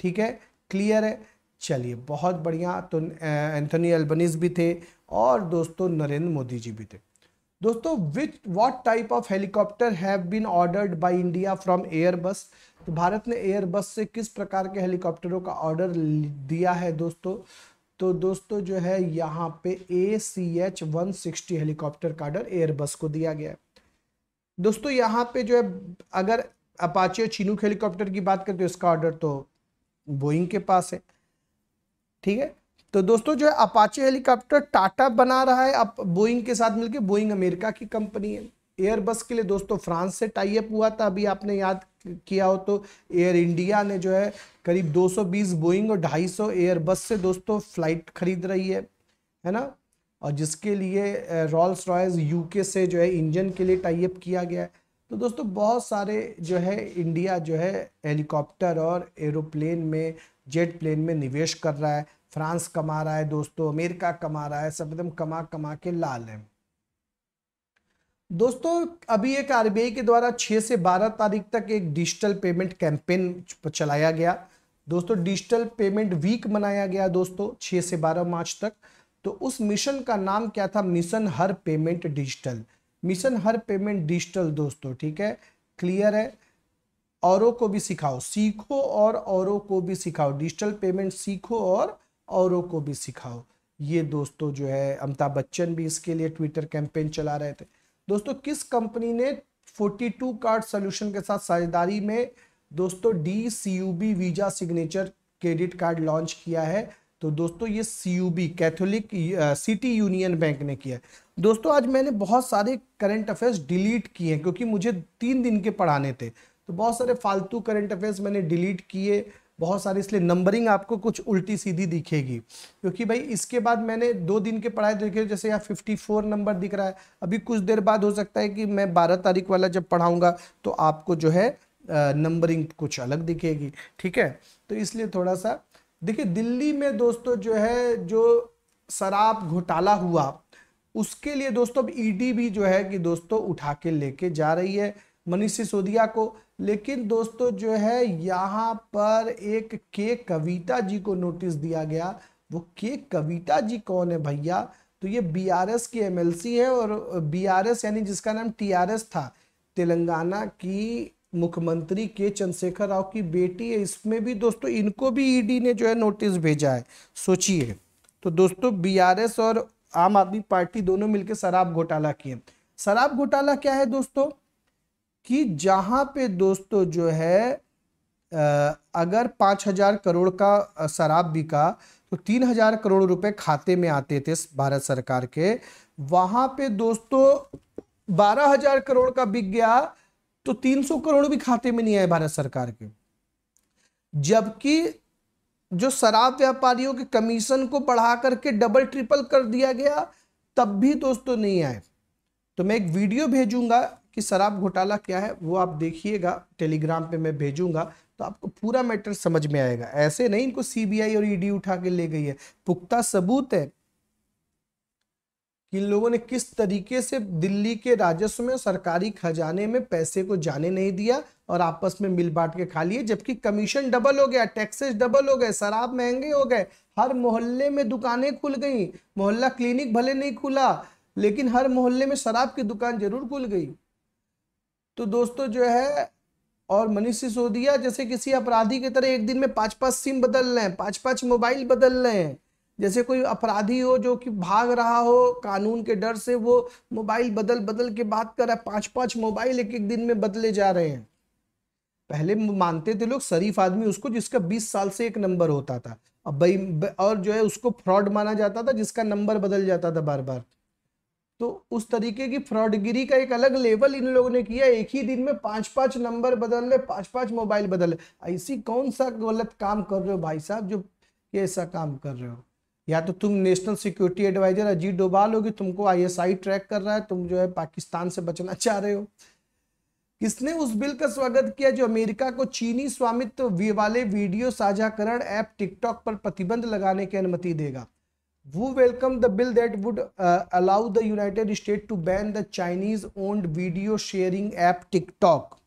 ठीक है क्लियर है चलिए बहुत बढ़िया तो एंथनी एल्बनीज भी थे और दोस्तों नरेंद्र मोदी जी भी थे दोस्तों which what type of helicopter have been ordered by India from Airbus तो भारत ने एयरबस से किस प्रकार के हेलीकॉप्टरों का ऑर्डर दिया है दोस्तों तो दोस्तों जो है यहाँ पे A C H one sixty helicopter का ऑर्डर एयरबस को दिया गया है दोस्तों यहाँ पे जो है अगर अपाचे और चिनूक हेलीकॉप्टर की बात करें तो इसका ऑर्डर तो बोइंग के पास है ठीक है तो दोस्तों जो है अपाचे हेलीकॉप्टर टाटा बना रहा है अब बोइंग के साथ मिलके बोइंग अमेरिका की कंपनी है एयरबस के लिए दोस्तों फ्रांस से टाइप हुआ था अभी आपने याद किया हो तो एयर इंडिया ने जो है करीब 220 बोइंग और 250 एयरबस से दोस्तों फ्लाइट खरीद रही है है ना और जिसके लिए रॉल्स रॉयस यूके से जो है इंजन के लिए टाइप किया गया है तो दोस्तों बहुत सारे जो है इंडिया जो है हेलीकॉप्टर और एरोप्लेन में जेट प्लेन में निवेश कर रहा है फ्रांस कमा रहा है दोस्तों अमेरिका कमा रहा है सब एकदम कमा कमा के लाल है दोस्तों अभी एक आरबीआई के द्वारा 6 से 12 तारीख तक एक डिजिटल पेमेंट कैंपेन चलाया गया दोस्तों डिजिटल पेमेंट वीक मनाया गया दोस्तों 6 से 12 मार्च तक तो उस मिशन का नाम क्या था मिशन हर पेमेंट डिजिटल मिशन हर पेमेंट डिजिटल दोस्तों ठीक है क्लियर है औरों को भी सिखाओ सीखो और औरों को भी सिखाओ डिजिटल पेमेंट सीखो और औरों को भी सिखाओ ये दोस्तों जो है अमिताभ बच्चन भी इसके लिए ट्विटर कैंपेन चला रहे थे दोस्तों किस कंपनी ने 42 कार्ड सोल्यूशन के साथ साझेदारी में दोस्तों D C U B visa signature credit card launch किया है तो दोस्तों ये C U B Catholic City Union Bank ने किया दोस्तों आज मैंने बहुत सारे करंट अफेयर्स डिलीट किए हैं क्योंकि मुझे तीन दिन के पढ़ाने थे तो बहुत सारे फालतू करंट अफेयर्स मैंने डिलीट किए बहुत सारे इसलिए नंबरिंग आपको कुछ उल्टी सीधी दिखेगी क्योंकि भाई इसके बाद मैंने दो दिन के पढ़ाए देखे जैसे यहाँ 54 नंबर दिख रहा है अभी कुछ देर बाद हो सकता है कि मैं 12 तारीख वाला जब पढ़ाऊंगा तो आपको जो है नंबरिंग कुछ अलग दिखेगी ठीक है तो इसलिए थोड़ा सा देखिए दिल्ली में दोस्तों जो है जो शराब घोटाला हुआ उसके लिए दोस्तों अब ईडी e भी जो है कि दोस्तों उठा के लेके जा रही है मनीष सिसोदिया को लेकिन दोस्तों जो है यहाँ पर एक के कविता जी को नोटिस दिया गया वो के कविता जी कौन है भैया तो ये बीआरएस की एमएलसी है और बीआरएस यानी जिसका नाम टीआरएस था तेलंगाना की मुख्यमंत्री के चंद्रशेखर राव की बेटी है इसमें भी दोस्तों इनको भी ईडी e ने जो है नोटिस भेजा है सोचिए तो दोस्तों बीआरएस और आम आदमी पार्टी दोनों मिलकर शराब घोटाला किए शराब घोटाला क्या है दोस्तों कि जहाँ पे दोस्तों जो है अगर पाँच हजार करोड़ का शराब बिका तो तीन हजार करोड़ रुपए खाते में आते थे भारत सरकार के वहाँ पे दोस्तों बारह हजार करोड़ का बिक गया तो तीन सौ करोड़ भी खाते में नहीं आए भारत सरकार के जबकि जो शराब व्यापारियों के कमीशन को बढ़ा करके डबल ट्रिपल कर दिया गया तब भी दोस्तों नहीं आए तो मैं एक वीडियो भेजूंगा कि शराब घोटाला क्या है वो आप देखिएगा टेलीग्राम पे मैं भेजूंगा तो आपको पूरा मैटर समझ में आएगा ऐसे नहीं इनको सीबीआई और ईडी e उठा के ले गई है पुख्ता सबूत है कि इन लोगों ने किस तरीके से दिल्ली के राजस्व में सरकारी खजाने में पैसे को जाने नहीं दिया और आपस में मिल बांट के खा लिए जबकि कमीशन डबल हो गया टैक्सेस डबल हो गए शराब महंगे हो गए हर मोहल्ले में दुकानें खुल गई मोहल्ला क्लिनिक भले नहीं खुला लेकिन हर मोहल्ले में शराब की दुकान जरूर खुल गई तो दोस्तों जो है और मनीष सिसोदिया जैसे किसी अपराधी की तरह एक दिन में पांच पांच सिम बदल रहे हैं पांच पांच मोबाइल बदल रहे हैं जैसे कोई अपराधी हो जो कि भाग रहा हो कानून के डर से वो मोबाइल बदल बदल के बात कर रहा है पांच पांच मोबाइल एक एक दिन में बदले जा रहे हैं पहले मानते थे लोग शरीफ आदमी उसको जिसका बीस साल से एक नंबर होता था अब भाई और जो है उसको फ्रॉड माना जाता था जिसका नंबर बदल जाता था बार बार तो उस तरीके की फ्रॉडगिरी का एक अलग लेवल इन लोगों ने किया एक ही दिन में पांच पांच नंबर बदल ले पांच पांच मोबाइल बदल ऐसी कौन सा गलत काम कर रहे हो भाई साहब जो ऐसा काम कर रहे हो या तो तुम national security advisor Ajit Doval होगी तुमको आईएसआई ट्रैक कर रहा है तुम जो है पाकिस्तान से बचना चाह रहे हो किसने उस बिल का स्वागत किया जो अमेरिका को चीनी स्वामित्व वाले वीडियो साझाकरण ऐप टिकटॉक पर प्रतिबंध लगाने की अनुमति देगा who welcomed the bill that would uh, allow the United States to ban the Chinese owned video sharing app TikTok.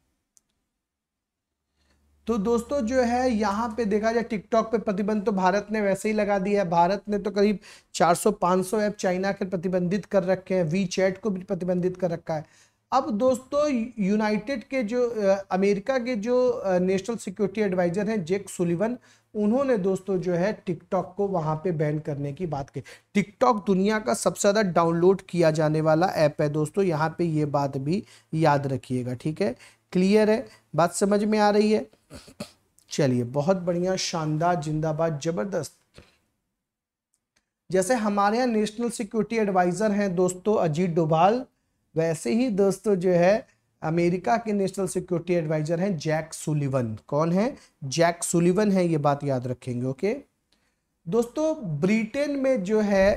तो दोस्तों जो है यहाँ पे देखा जाए टिकटॉक पे प्रतिबंध तो भारत ने वैसे ही लगा दिया है भारत ने तो करीब 400-500 ऐप चाइना के प्रतिबंधित कर रखे हैं वी चैट को भी प्रतिबंधित कर रखा है अब दोस्तों यूनाइटेड के जो अमेरिका के जो नेशनल सिक्योरिटी एडवाइजर हैं जेक सुलिवन उन्होंने दोस्तों जो है टिकटॉक को वहां पे बैन करने की बात कही टिकटॉक दुनिया का सबसे ज़्यादा डाउनलोड किया जाने वाला ऐप है दोस्तों यहाँ पे ये बात भी याद रखिएगा ठीक है क्लियर है बात समझ में आ रही है चलिए बहुत बढ़िया शानदार जिंदाबाद जबरदस्त जैसे हमारे यहाँ नेशनल सिक्योरिटी एडवाइज़र हैं दोस्तों अजीत डोभाल वैसे ही दोस्तों जो है अमेरिका के नेशनल सिक्योरिटी एडवाइजर हैं जैक सुलिवन कौन है जैक सुलिवन है ये बात याद रखेंगे ओके दोस्तों ब्रिटेन में जो है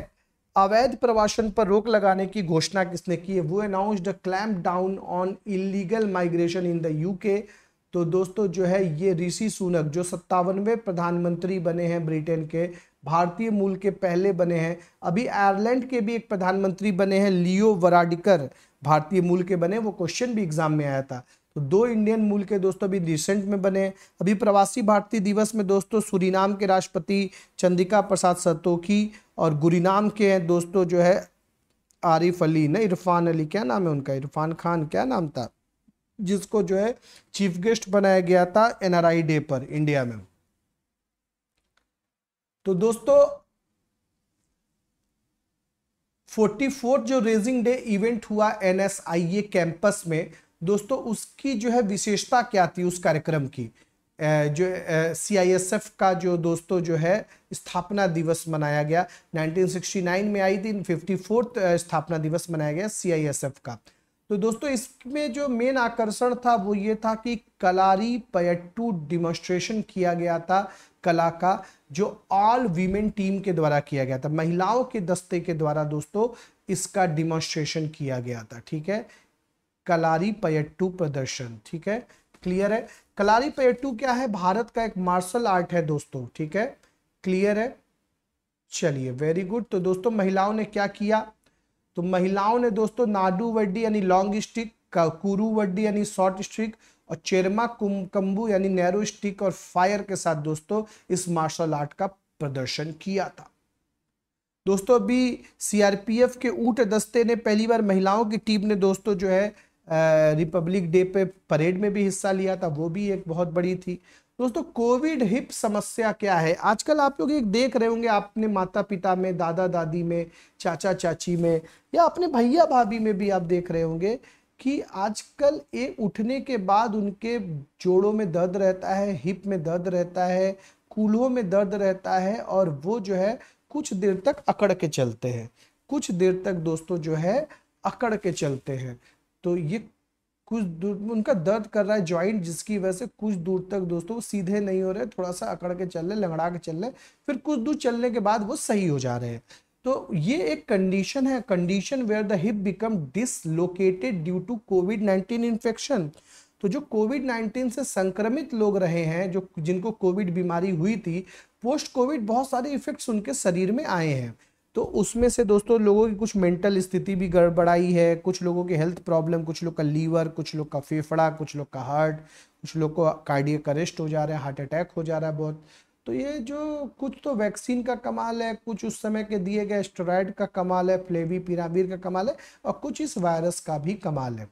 अवैध प्रवासन पर रोक लगाने की घोषणा किसने की है वो announce the clamp down on illegal migration in the UK तो दोस्तों जो है ये ऋषि सुनक जो सत्तावनवे प्रधानमंत्री बने हैं ब्रिटेन के भारतीय मूल के पहले बने हैं अभी आयरलैंड के भी एक प्रधानमंत्री बने हैं लियो वराडिकर भारतीय मूल के बने वो क्वेश्चन भी एग्जाम में आया था तो दो इंडियन मूल के दोस्तों अभी रिसेंट में बने अभी प्रवासी भारतीय दिवस में दोस्तों सूरीनाम के राष्ट्रपति चंद्रिका प्रसाद सतोखी और गुरीनाम के हैं दोस्तों जो है आरिफ अली ना इरफान अली क्या नाम है उनका इरफान खान क्या नाम था जिसको जो है चीफ गेस्ट बनाया गया था एनआरआई डे पर इंडिया में तो दोस्तों फोर्टी जो रेजिंग डे इवेंट हुआ एन कैंपस में दोस्तों उसकी जो है विशेषता क्या थी उस कार्यक्रम की जो सी आई एस एफ का जो दोस्तों जो है स्थापना दिवस मनाया गया 1969 में आई थी फिफ्टी स्थापना दिवस मनाया गया सी आई एस एफ का तो दोस्तों इसमें जो मेन आकर्षण था वो ये था कि कलारी पयट्टू डिमोस्ट्रेशन किया गया था कला का जो ऑल वीमेन टीम के द्वारा किया गया था महिलाओं के दस्ते के द्वारा दोस्तों इसका डिमोस्ट्रेशन किया गया था ठीक है कलारी पयट्टू प्रदर्शन ठीक है क्लियर है कलारी पयट्टू क्या है भारत का एक मार्शल आर्ट है दोस्तों ठीक है क्लियर है चलिए वेरी गुड तो दोस्तों महिलाओं ने क्या किया तो महिलाओं ने दोस्तों नाडू वड्डी यानी लॉन्ग स्टिक कुरू वड्डी यानी शॉर्ट स्टिक और चेरमा कम्बू यानी नैरो स्टिक और फायर के साथ दोस्तों इस मार्शल आर्ट का प्रदर्शन किया था दोस्तों अभी सीआरपीएफ के ऊट दस्ते ने पहली बार महिलाओं की टीम ने दोस्तों जो है रिपब्लिक डे पे परेड में भी हिस्सा लिया था वो भी एक बहुत बड़ी थी दोस्तों कोविड हिप समस्या क्या है आजकल आप लोग एक देख रहे होंगे अपने माता पिता में दादा दादी में चाचा चाची में या अपने भैया भाभी में भी आप देख रहे होंगे कि आजकल ये उठने के बाद उनके जोड़ों में दर्द रहता है हिप में दर्द रहता है कूल्हों में दर्द रहता है और वो जो है कुछ देर तक अकड़ के चलते हैं कुछ देर तक दोस्तों जो है अकड़ के चलते हैं तो ये कुछ दूर उनका दर्द कर रहा है जॉइंट जिसकी वजह से कुछ दूर तक दोस्तों वो सीधे नहीं हो रहे थोड़ा सा अकड़ के चल रहे लंगड़ा के चल रहे फिर कुछ दूर चलने के बाद वो सही हो जा रहे हैं तो ये एक कंडीशन है condition where the hip become dislocated due to covid nineteen infection तो जो कोविड नाइन्टीन से संक्रमित लोग रहे हैं जो जिनको कोविड बीमारी हुई थी पोस्ट कोविड बहुत सारे इफेक्ट्स उनके शरीर में आए हैं तो उसमें से दोस्तों लोगों की कुछ मेंटल स्थिति भी गड़बड़ाई है कुछ लोगों की हेल्थ प्रॉब्लम कुछ लोग का लीवर कुछ लोग का फेफड़ा कुछ लोग का हार्ट कुछ लोग को कार्डियक अरेस्ट हो जा रहा है हार्ट अटैक हो जा रहा है बहुत तो ये जो कुछ तो वैक्सीन का कमाल है कुछ उस समय के दिए गए स्टोराइड का कमाल है फ्लेवी पिरावीर का कमाल है और कुछ इस वायरस का भी कमाल है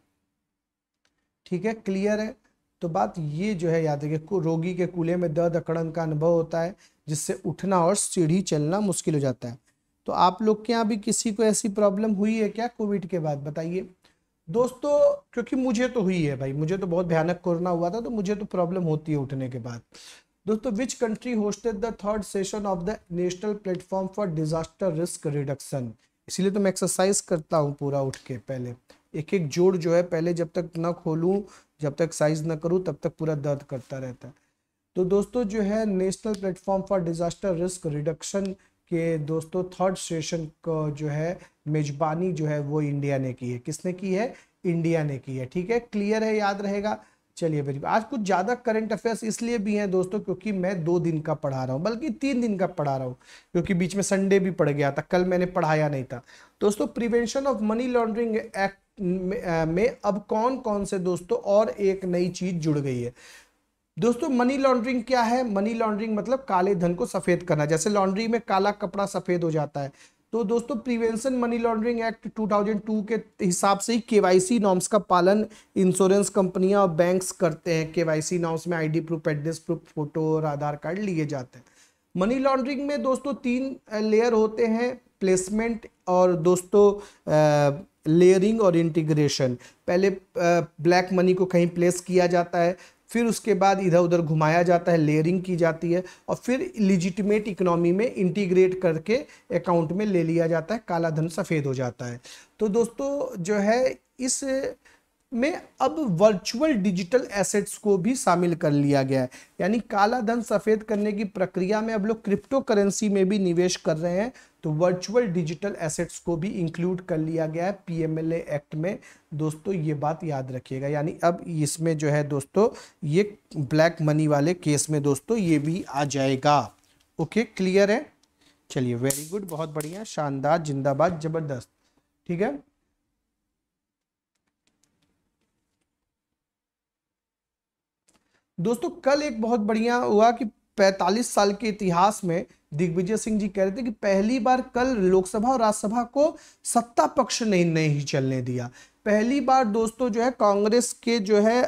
ठीक है क्लियर है तो बात ये जो है याद रखिए रोगी के कूले में दर्द अकड़न का अनुभव होता है जिससे उठना और सीढ़ी चलना मुश्किल हो जाता है तो आप लोग के यहाँ भी किसी को ऐसी प्रॉब्लम हुई है क्या कोविड के बाद बताइए दोस्तों क्योंकि मुझे तो हुई है भाई मुझे तो बहुत भयानक कोरोना हुआ था तो मुझे तो प्रॉब्लम होती है उठने के बाद दोस्तों which country hosted the third session of the national platform for disaster risk reduction इसीलिए तो मैं एक्सरसाइज करता हूँ पूरा उठ के पहले एक एक जोड़ जो है पहले जब तक न खोलूँ जब तक साइज ना करूँ तब तक पूरा दर्द करता रहता है तो दोस्तों जो है national platform for disaster risk reduction कि दोस्तों थर्ड सेशन को जो है मेजबानी जो है वो इंडिया ने की है किसने की है इंडिया ने की है ठीक है क्लियर है याद रहेगा चलिए भाई आज कुछ ज़्यादा करंट अफेयर्स इसलिए भी हैं दोस्तों क्योंकि मैं दो दिन का पढ़ा रहा हूँ बल्कि तीन दिन का पढ़ा रहा हूँ क्योंकि बीच में संडे भी पड़ गया था कल मैंने पढ़ाया नहीं था दोस्तों prevention of money laundering act में अब कौन कौन से दोस्तों और एक नई चीज़ जुड़ गई है दोस्तों मनी लॉन्ड्रिंग क्या है मनी लॉन्ड्रिंग मतलब काले धन को सफेद करना जैसे लॉन्ड्री में काला कपड़ा सफेद हो जाता है तो दोस्तों प्रिवेंशन मनी लॉन्ड्रिंग एक्ट 2002 के हिसाब से ही केवाईसी नॉर्म्स का पालन इंश्योरेंस कंपनियां और बैंक्स करते हैं केवाईसी नॉर्म्स में ID proof address proof photo और आधार कार्ड लिए जाते हैं मनी लॉन्ड्रिंग में दोस्तों तीन लेयर होते हैं प्लेसमेंट और दोस्तों लेयरिंग और इंटीग्रेशन पहले ब्लैक मनी को कहीं प्लेस किया जाता है फिर उसके बाद इधर उधर घुमाया जाता है लेयरिंग की जाती है और फिर लिजिटिमेट इकोनॉमी में इंटीग्रेट करके अकाउंट में ले लिया जाता है काला धन सफ़ेद हो जाता है तो दोस्तों जो है इस में अब वर्चुअल डिजिटल एसेट्स को भी शामिल कर लिया गया है यानी काला धन सफ़ेद करने की प्रक्रिया में अब लोग क्रिप्टो करेंसी में भी निवेश कर रहे हैं तो वर्चुअल डिजिटल एसेट्स को भी इंक्लूड कर लिया गया है पीएमएलए एक्ट में दोस्तों ये बात याद रखिएगा यानी अब इसमें जो है दोस्तों ये ब्लैक मनी वाले केस में दोस्तों ये भी आ जाएगा ओके क्लियर है चलिए वेरी गुड बहुत बढ़िया शानदार जिंदाबाद जबरदस्त ठीक है दोस्तों कल एक बहुत बढ़िया हुआ कि 45 साल के इतिहास में दिग्विजय सिंह जी कह रहे थे कि पहली बार कल लोकसभा और राज्यसभा को सत्ता पक्ष ने नहीं चलने दिया पहली बार दोस्तों जो है कांग्रेस के जो है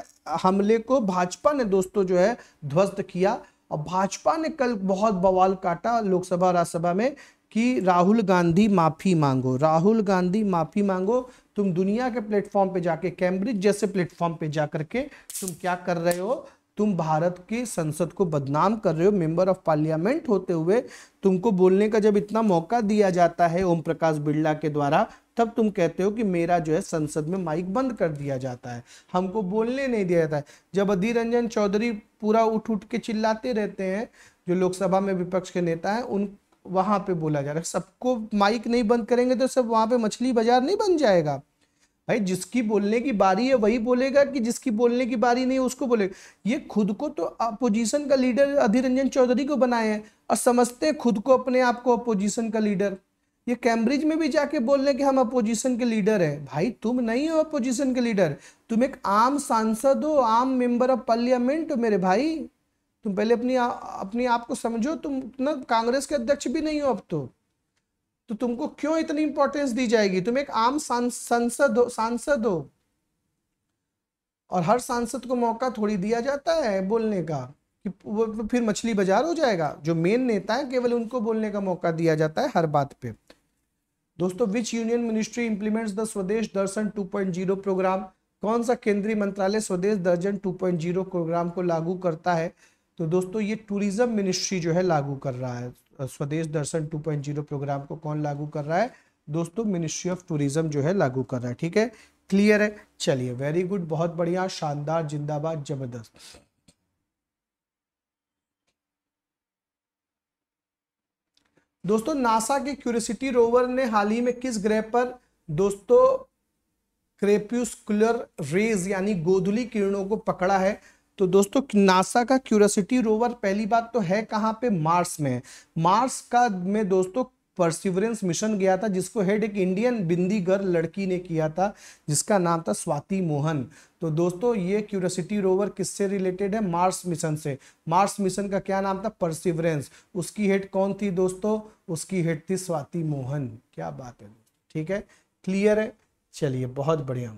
हमले को भाजपा ने दोस्तों जो है ध्वस्त किया और भाजपा ने कल बहुत बवाल काटा लोकसभा राज्यसभा में कि राहुल गांधी माफी मांगो राहुल गांधी माफी मांगो तुम दुनिया के प्लेटफॉर्म पे जाके कैम्ब्रिज जैसे प्लेटफॉर्म पे जा करके तुम क्या कर रहे हो तुम भारत की संसद को बदनाम कर रहे हो मेंबर ऑफ पार्लियामेंट होते हुए तुमको बोलने का जब इतना मौका दिया जाता है ओम प्रकाश बिरला के द्वारा तब तुम कहते हो कि मेरा जो है संसद में माइक बंद कर दिया जाता है हमको बोलने नहीं दिया जाता है जब अधीर रंजन चौधरी पूरा उठ उठ के चिल्लाते रहते हैं जो लोकसभा में विपक्ष के नेता हैं उन वहाँ पे बोला जा रहा है सबको माइक नहीं बंद करेंगे तो सब वहाँ पे मछली बाजार नहीं बन जाएगा भाई जिसकी बोलने की बारी है वही बोलेगा कि जिसकी बोलने की बारी नहीं उसको बोलेगा ये खुद को तो अपोजिशन का लीडर अधीर रंजन चौधरी को बनाए हैं और समझते हैं खुद को अपने आप को अपोजिशन का लीडर ये कैम्ब्रिज में भी जाके बोल रहे कि हम अपोजिशन के लीडर हैं भाई तुम नहीं हो अपोजिशन के लीडर तुम एक आम सांसद हो आम मेंबर ऑफ पार्लियामेंट हो मेरे भाई तुम पहले अपनी आ, अपने आप को समझो तुम ना कांग्रेस के अध्यक्ष भी नहीं हो अब तो तो तुमको क्यों इतनी इंपॉर्टेंस दी जाएगी तुम एक आम सांसद हो सांसद हो और हर सांसद को मौका थोड़ी दिया जाता है बोलने का कि वो फिर मछली बाजार हो जाएगा जो मेन नेता है केवल उनको बोलने का मौका दिया जाता है हर बात पे दोस्तों which union ministry implements the Swadesh Darshan 2.0 programme कौन सा केंद्रीय मंत्रालय स्वदेश दर्जन 2.0 प्रोग्राम को लागू करता है तो दोस्तों ये टूरिज्म मिनिस्ट्री जो है लागू कर रहा है स्वदेश दर्शन 2.0 प्रोग्राम को कौन लागू कर रहा है दोस्तों मिनिस्ट्री ऑफ टूरिज्म जो है लागू कर रहा है ठीक है क्लियर है चलिए वेरी गुड बहुत बढ़िया शानदार जिंदाबाद जबरदस्त दोस्तों नासा के क्यूरिसिटी रोवर ने हाल ही में किस ग्रह पर दोस्तों क्रेप्यूस्कुलर रेज यानी गोधुली किरणों को पकड़ा है तो दोस्तों नासा का क्यूरोसिटी रोवर पहली बात तो है कहाँ पे मार्स में मार्स का में दोस्तों परसिवरेंस मिशन गया था जिसको हेड एक इंडियन बिंदी गर्ल लड़की ने किया था जिसका नाम था स्वाति मोहन तो दोस्तों ये क्यूरोसिटी रोवर किससे रिलेटेड है मार्स मिशन से मार्स मिशन का क्या नाम था परसिवरेंस उसकी हेड कौन थी दोस्तों उसकी हेड थी स्वाति मोहन क्या बात है ठीक है क्लियर है चलिए बहुत बढ़िया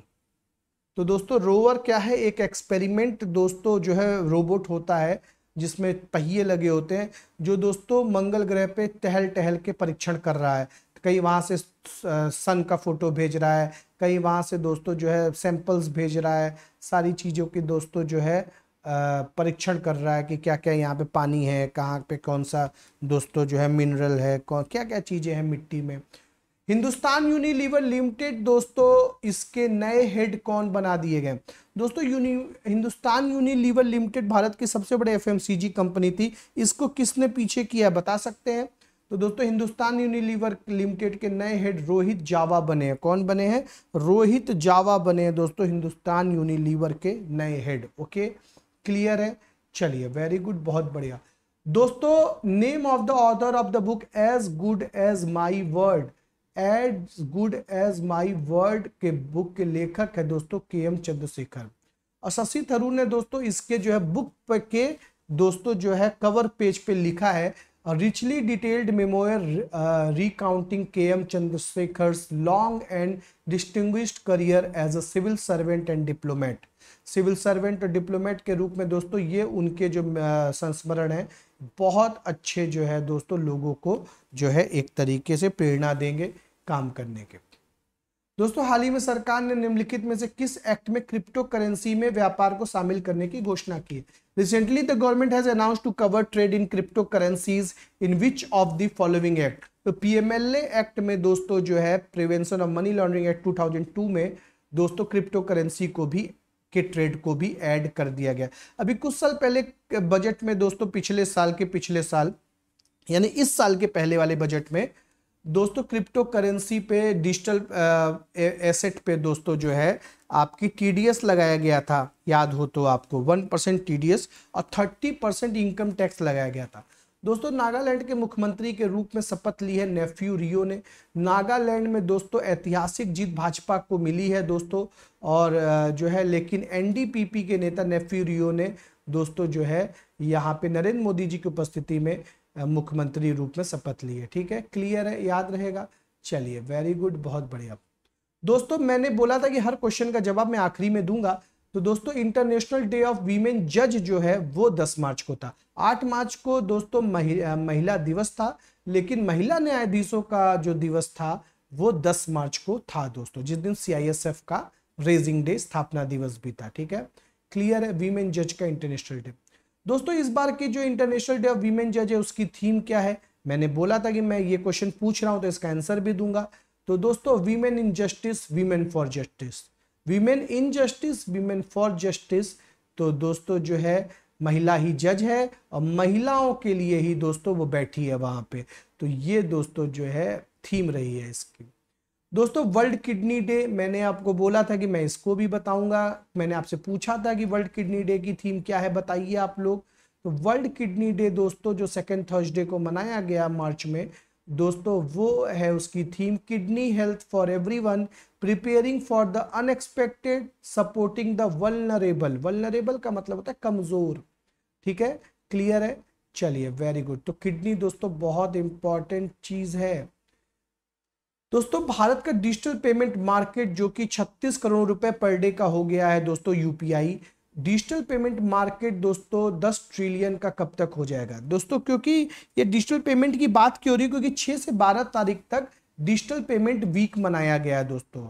तो दोस्तों रोवर क्या है एक एक्सपेरिमेंट दोस्तों जो है रोबोट होता है जिसमें पहिए लगे होते हैं जो दोस्तों मंगल ग्रह पे टहल टहल के परीक्षण कर रहा है कहीं वहाँ से सन का फ़ोटो भेज रहा है कहीं वहाँ से दोस्तों जो है सैंपल्स भेज रहा है सारी चीज़ों की दोस्तों जो है परीक्षण कर रहा है कि क्या क्या यहाँ पे पानी है कहाँ पे कौन सा दोस्तों जो है मिनरल है कौन क्या क्या चीज़ें हैं मिट्टी में हिंदुस्तान यूनिलीवर लिमिटेड दोस्तों इसके नए हेड कौन बना दिए गए दोस्तों यूनि हिंदुस्तान यूनिलीवर लिमिटेड भारत की सबसे बड़े एफएमसीजी कंपनी थी इसको किसने पीछे किया बता सकते हैं तो दोस्तों हिंदुस्तान यूनिलीवर लिमिटेड के नए हेड रोहित जावा बने हैं कौन बने हैं रोहित जावा बने हैं दोस्तों हिंदुस्तान यूनिलीवर के नए हेड ओके क्लियर है चलिए वेरी गुड बहुत बढ़िया दोस्तों name of the author of the book as good as my word as good as my word के बुक के लेखक है दोस्तों के एम चंद्रशेखर और शशि थरूर ने दोस्तों इसके जो है बुक के दोस्तों जो है कवर पेज पे लिखा है richly detailed memoir recounting K M Chandrasekhar long and distinguished career as a civil servant and diplomat civil servant और डिप्लोमेट के रूप में दोस्तों ये उनके जो संस्मरण है बहुत अच्छे जो है दोस्तों लोगों को जो है एक तरीके से प्रेरणा देंगे काम करने के दोस्तों हाल ही में सरकार ने निम्नलिखित में से किस एक्ट में क्रिप्टो करेंसी में व्यापार को शामिल करने की घोषणा की है recently the government has announce to cover trade in crypto currencies in which of the following act तो पीएमएलए एक्ट में दोस्तों जो है prevention of money laundering act 2002 में दोस्तों क्रिप्टो करेंसी को भी के ट्रेड को भी ऐड कर दिया गया अभी कुछ साल पहले बजट में दोस्तों पिछले साल के पिछले साल यानी इस साल के पहले वाले बजट में दोस्तों क्रिप्टो करेंसी पे डिजिटल एसेट पे दोस्तों जो है आपकी टीडीएस लगाया गया था याद हो तो आपको वन परसेंट टी और थर्टी परसेंट इनकम टैक्स लगाया गया था दोस्तों नागालैंड के मुख्यमंत्री के रूप में शपथ ली है नेफ्यू रियो ने नागालैंड में दोस्तों ऐतिहासिक जीत भाजपा को मिली है दोस्तों और जो है लेकिन एनडीपीपी के नेता नेफ्यू रियो ने दोस्तों जो है यहाँ पे नरेंद्र मोदी जी की उपस्थिति में मुख्यमंत्री रूप में शपथ ली है ठीक है क्लियर है याद रहेगा चलिए वेरी गुड बहुत बढ़िया दोस्तों मैंने बोला था कि हर क्वेश्चन का जवाब मैं आखिरी में दूंगा तो दोस्तों इंटरनेशनल डे ऑफ वीमेन जज जो है वो 10 मार्च को था 8 मार्च को दोस्तों महिला दिवस था लेकिन महिला न्यायाधीशों का जो दिवस था वो 10 मार्च को था दोस्तों जिस दिन सीआईएसएफ का रेजिंग डे स्थापना दिवस भी था ठीक है क्लियर है वीमेन जज का इंटरनेशनल डे दोस्तों इस बार की जो इंटरनेशनल डे ऑफ वीमेन जज है उसकी थीम क्या है मैंने बोला था कि मैं ये क्वेश्चन पूछ रहा हूं तो इसका आंसर भी दूंगा तो दोस्तों women in justice women for justice women in justice women for justice तो दोस्तों जो है महिला ही जज है और महिलाओं के लिए ही दोस्तों वो बैठी है वहां पे तो ये दोस्तों जो है थीम रही है इसकी दोस्तों वर्ल्ड किडनी डे मैंने आपको बोला था कि मैं इसको भी बताऊंगा मैंने आपसे पूछा था कि वर्ल्ड किडनी डे की थीम क्या है बताइए आप लोग तो वर्ल्ड किडनी डे दोस्तों जो सेकेंड थर्सडे को मनाया गया मार्च में दोस्तों वो है उसकी theme kidney health for everyone preparing for the unexpected supporting the vulnerable vulnerable का मतलब होता है कमज़ोर ठीक है क्लियर है चलिए वेरी गुड तो किडनी दोस्तों बहुत इंपॉर्टेंट चीज़ है दोस्तों भारत का डिजिटल पेमेंट मार्केट जो कि 36 करोड़ रुपए पर डे का हो गया है दोस्तों यूपीआई डिजिटल पेमेंट मार्केट दोस्तों 10 ट्रिलियन का कब तक हो जाएगा दोस्तों क्योंकि ये डिजिटल पेमेंट की बात क्यों रही क्योंकि 6 से 12 तारीख तक डिजिटल पेमेंट वीक मनाया गया है दोस्तों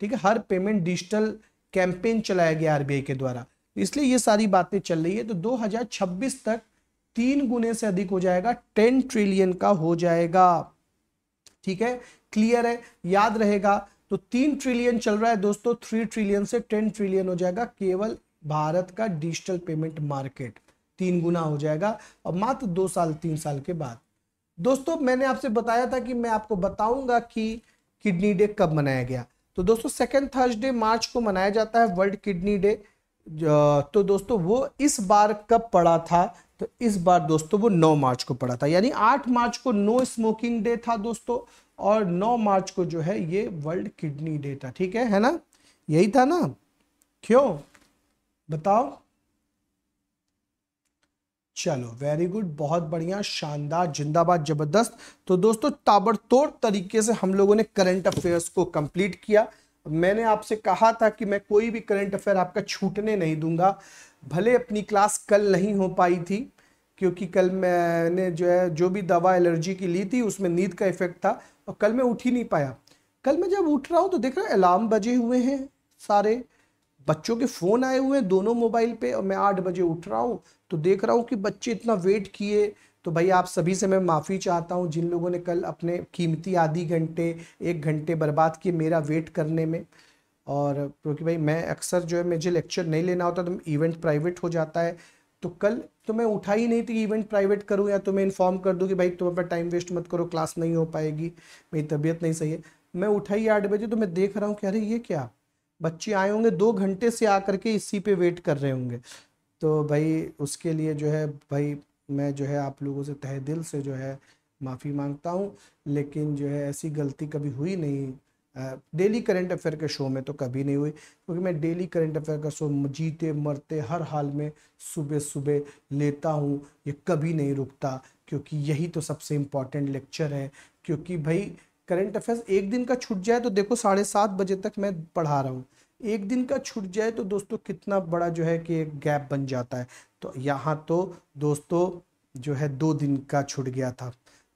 ठीक है हर पेमेंट डिजिटल कैंपेन चलाया गया आरबीआई के द्वारा इसलिए ये सारी बातें चल रही है तो दो तक तीन गुने से अधिक हो जाएगा टेन ट्रिलियन का हो जाएगा ठीक है क्लियर है याद रहेगा तो तीन ट्रिलियन चल रहा है दोस्तों थ्री ट्रिलियन से टेन ट्रिलियन हो जाएगा केवल भारत का डिजिटल पेमेंट मार्केट तीन गुना हो जाएगा और मात्र दो साल तीन साल के बाद दोस्तों मैंने आपसे बताया था कि मैं आपको बताऊंगा कि किडनी डे कब मनाया गया तो दोस्तों सेकेंड थर्सडे मार्च को मनाया जाता है वर्ल्ड किडनी डे तो दोस्तों वो इस बार कब पड़ा था तो इस बार दोस्तों वो 9 मार्च को पड़ा था यानी 8 मार्च को नो स्मोकिंग डे था दोस्तों और 9 मार्च को जो है ये वर्ल्ड किडनी डे था ठीक है है ना यही था ना क्यों बताओ चलो वेरी गुड बहुत बढ़िया शानदार जिंदाबाद जबरदस्त तो दोस्तों ताबड़तोड़ तरीके से हम लोगों ने करंट अफेयर्स को कंप्लीट किया मैंने आपसे कहा था कि मैं कोई भी करंट अफेयर आपका छूटने नहीं दूंगा भले अपनी क्लास कल नहीं हो पाई थी क्योंकि कल मैंने जो है जो भी दवा एलर्जी की ली थी उसमें नींद का इफेक्ट था और कल मैं उठ ही नहीं पाया कल मैं जब उठ रहा हूँ तो देख रहा हूँ अलार्म बजे हुए हैं सारे बच्चों के फ़ोन आए हुए हैं दोनों मोबाइल पे और मैं आठ बजे उठ रहा हूँ तो देख रहा हूँ कि बच्चे इतना वेट किए तो भाई आप सभी से मैं माफ़ी चाहता हूँ जिन लोगों ने कल अपने कीमती आधी घंटे एक घंटे बर्बाद किए मेरा वेट करने में और क्योंकि भाई मैं अक्सर जो है मुझे लेक्चर नहीं लेना होता तो इवेंट प्राइवेट हो जाता है तो कल तो मैं उठा ही नहीं थी इवेंट प्राइवेट करूँ या तुम्हें तो इन्फॉर्म कर दूँ कि भाई तुम अपना टाइम वेस्ट मत करो क्लास नहीं हो पाएगी मेरी तबीयत नहीं सही है मैं उठा ही आठ बजे तो मैं देख रहा हूँ कि अरे ये क्या बच्चे आए होंगे दो घंटे से आकर के इसी पे वेट कर रहे होंगे तो भाई उसके लिए जो है भाई मैं जो है आप लोगों से तह दिल से जो है माफ़ी मांगता हूँ लेकिन जो है ऐसी गलती कभी हुई नहीं डेली करंट अफेयर के शो में तो कभी नहीं हुई क्योंकि मैं डेली करंट अफेयर का शो जीते मरते हर हाल में सुबह सुबह लेता हूँ ये कभी नहीं रुकता क्योंकि यही तो सबसे इम्पॉर्टेंट लेक्चर है क्योंकि भाई करंट अफेयर्स एक दिन का छूट जाए तो देखो साढ़े सात बजे तक मैं पढ़ा रहा हूँ एक दिन का छूट जाए तो दोस्तों कितना बड़ा जो है कि एक गैप बन जाता है तो यहाँ तो दोस्तों जो है दो दिन का छूट गया था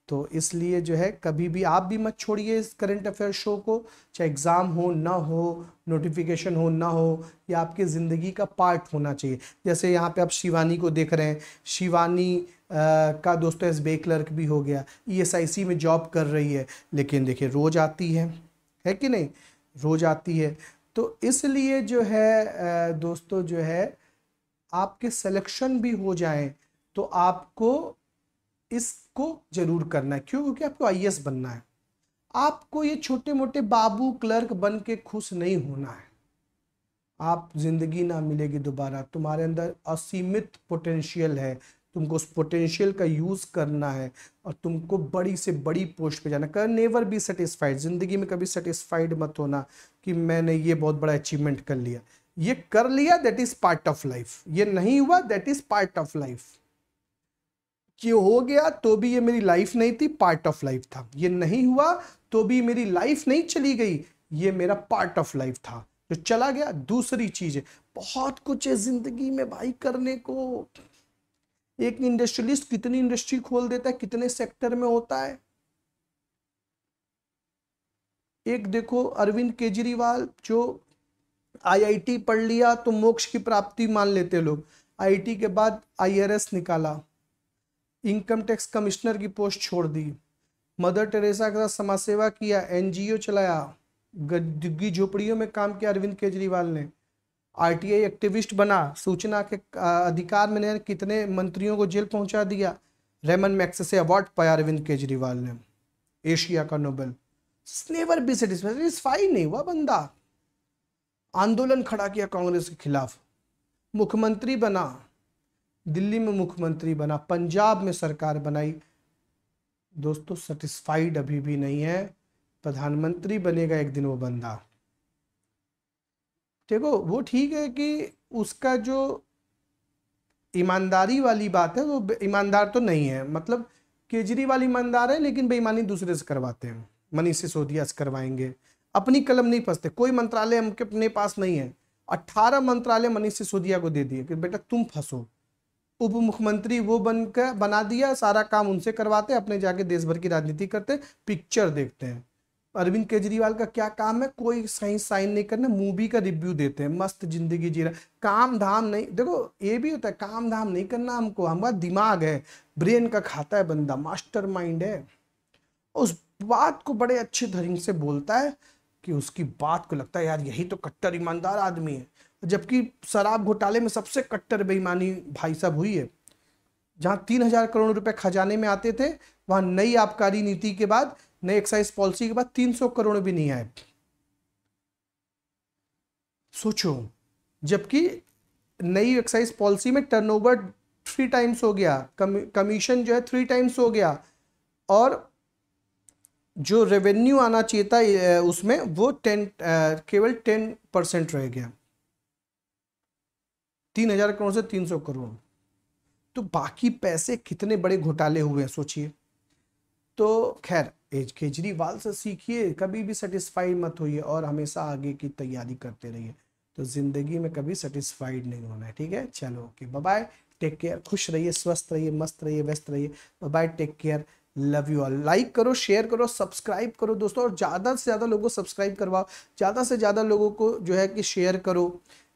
तो इसलिए जो है कभी भी आप भी मत छोड़िए इस करंट अफेयर शो को चाहे एग्ज़ाम हो ना हो नोटिफिकेशन हो ना हो ये आपकी ज़िंदगी का पार्ट होना चाहिए जैसे यहाँ पे आप शिवानी को देख रहे हैं शिवानी आ, का दोस्तों एस बे क्लर्क भी हो गया ई e में जॉब कर रही है लेकिन देखिए रोज़ आती है है कि नहीं रोज़ आती है तो इसलिए जो है दोस्तों जो है आपके सेलेक्शन भी हो जाए तो आपको इस आपको जरूर करना है क्यों क्योंकि आपको आई बनना है आपको ये छोटे मोटे बाबू क्लर्क बन के खुश नहीं होना है आप जिंदगी ना मिलेगी दोबारा तुम्हारे अंदर असीमित पोटेंशियल है तुमको उस पोटेंशियल का यूज़ करना है और तुमको बड़ी से बड़ी पोस्ट पे जाना कर नेवर बी सेटिस्फाइड ज़िंदगी में कभी सेटिस्फाइड मत होना कि मैंने ये बहुत बड़ा अचीवमेंट कर लिया ये कर लिया that is part of life ये नहीं हुआ that is part of life कि हो गया तो भी ये मेरी लाइफ नहीं थी पार्ट ऑफ लाइफ था ये नहीं हुआ तो भी मेरी लाइफ नहीं चली गई ये मेरा पार्ट ऑफ लाइफ था जो चला गया दूसरी चीज है बहुत कुछ है जिंदगी में भाई करने को एक इंडस्ट्रियलिस्ट कितनी इंडस्ट्री खोल देता है कितने सेक्टर में होता है एक देखो अरविंद केजरीवाल जो आईआईटी पढ़ लिया तो मोक्ष की प्राप्ति मान लेते लोग आईआईटी के बाद आईआरएस निकाला इनकम टैक्स कमिश्नर की पोस्ट छोड़ दी मदर टेरेसा के साथ समाज सेवा किया एनजीओ चलाया गद्दी झोपड़ियों में काम किया अरविंद केजरीवाल ने आरटीआई एक्टिविस्ट बना सूचना के अधिकार में कितने मंत्रियों को जेल पहुंचा दिया रेमन मैक्स से अवार्ड पाया अरविंद केजरीवाल ने एशिया का नोबेल स्नेवर बी सेटिस्फाई नहीं हुआ बंदा आंदोलन खड़ा किया कांग्रेस के खिलाफ मुख्यमंत्री बना दिल्ली में मुख्यमंत्री बना पंजाब में सरकार बनाई दोस्तों सेटिस्फाइड अभी भी नहीं है प्रधानमंत्री बनेगा एक दिन वो बंदा देखो वो ठीक है कि उसका जो ईमानदारी वाली बात है वो ईमानदार तो नहीं है मतलब केजरीवाल ईमानदार है लेकिन बेईमानी दूसरे से करवाते हैं मनीष सिसोदिया से करवाएंगे अपनी कलम नहीं फंसते कोई मंत्रालय हमके अपने पास नहीं है अट्ठारह मंत्रालय मनीष सिसोदिया को दे दिए कि बेटा तुम फंसो उप मुख्यमंत्री वो बनकर बना दिया सारा काम उनसे करवाते अपने जाके देश भर की राजनीति करते पिक्चर देखते हैं अरविंद केजरीवाल का क्या काम है कोई सही साइन नहीं करना मूवी का रिव्यू देते हैं मस्त जिंदगी जी रहा काम धाम नहीं देखो ये भी होता है काम धाम नहीं करना हमको हमारा दिमाग है ब्रेन का खाता है बंदा मास्टर माइंड है उस बात को बड़े अच्छे ढंग से बोलता है कि उसकी बात को लगता है यार यही तो कट्टर ईमानदार आदमी है जबकि शराब घोटाले में सबसे कट्टर बेईमानी भाई साहब हुई है जहां तीन हजार करोड़ रुपए खजाने में आते थे वहां नई आबकारी नीति के बाद नई एक्साइज पॉलिसी के बाद तीन सौ करोड़ भी नहीं आए सोचो जबकि नई एक्साइज पॉलिसी में टर्नओवर थ्री टाइम्स हो गया कमीशन जो है थ्री टाइम्स हो गया और जो रेवेन्यू आना चाहिए था उसमें वो टेन केवल टेन परसेंट रह गया तीन हजार करोड़ से तीन सौ करोड़ तो बाकी पैसे कितने बड़े घोटाले हुए हैं सोचिए तो खैर एज केजरीवाल से सीखिए कभी भी सेटिस्फाइड मत होइए और हमेशा आगे की तैयारी करते रहिए तो ज़िंदगी में कभी सेटिस्फाइड नहीं होना है ठीक है चलो ओके बाय टेक केयर खुश रहिए स्वस्थ रहिए मस्त रहिए व्यस्त रहिए bye take care love you all like करो शेयर करो सब्सक्राइब करो दोस्तों और ज़्यादा से ज़्यादा लोगों को सब्सक्राइब करवाओ ज़्यादा से ज़्यादा लोगों को जो है कि शेयर करो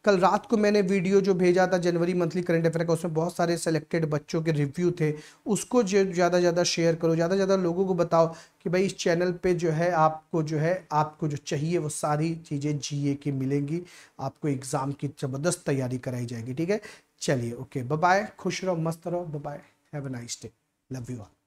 कल रात को मैंने वीडियो जो भेजा था जनवरी मंथली करंट अफेयर का उसमें बहुत सारे सेलेक्टेड बच्चों के रिव्यू थे उसको जो ज़्यादा ज़्यादा शेयर करो ज़्यादा ज़्यादा लोगों को बताओ कि भाई इस चैनल पे जो है आपको जो है आपको जो चाहिए वो सारी चीज़ें जीए की मिलेंगी आपको एग्ज़ाम की ज़बरदस्त तैयारी कराई जाएगी ठीक है चलिए ओके बाय खुश रहो मस्त रहो bye have a nice day love you all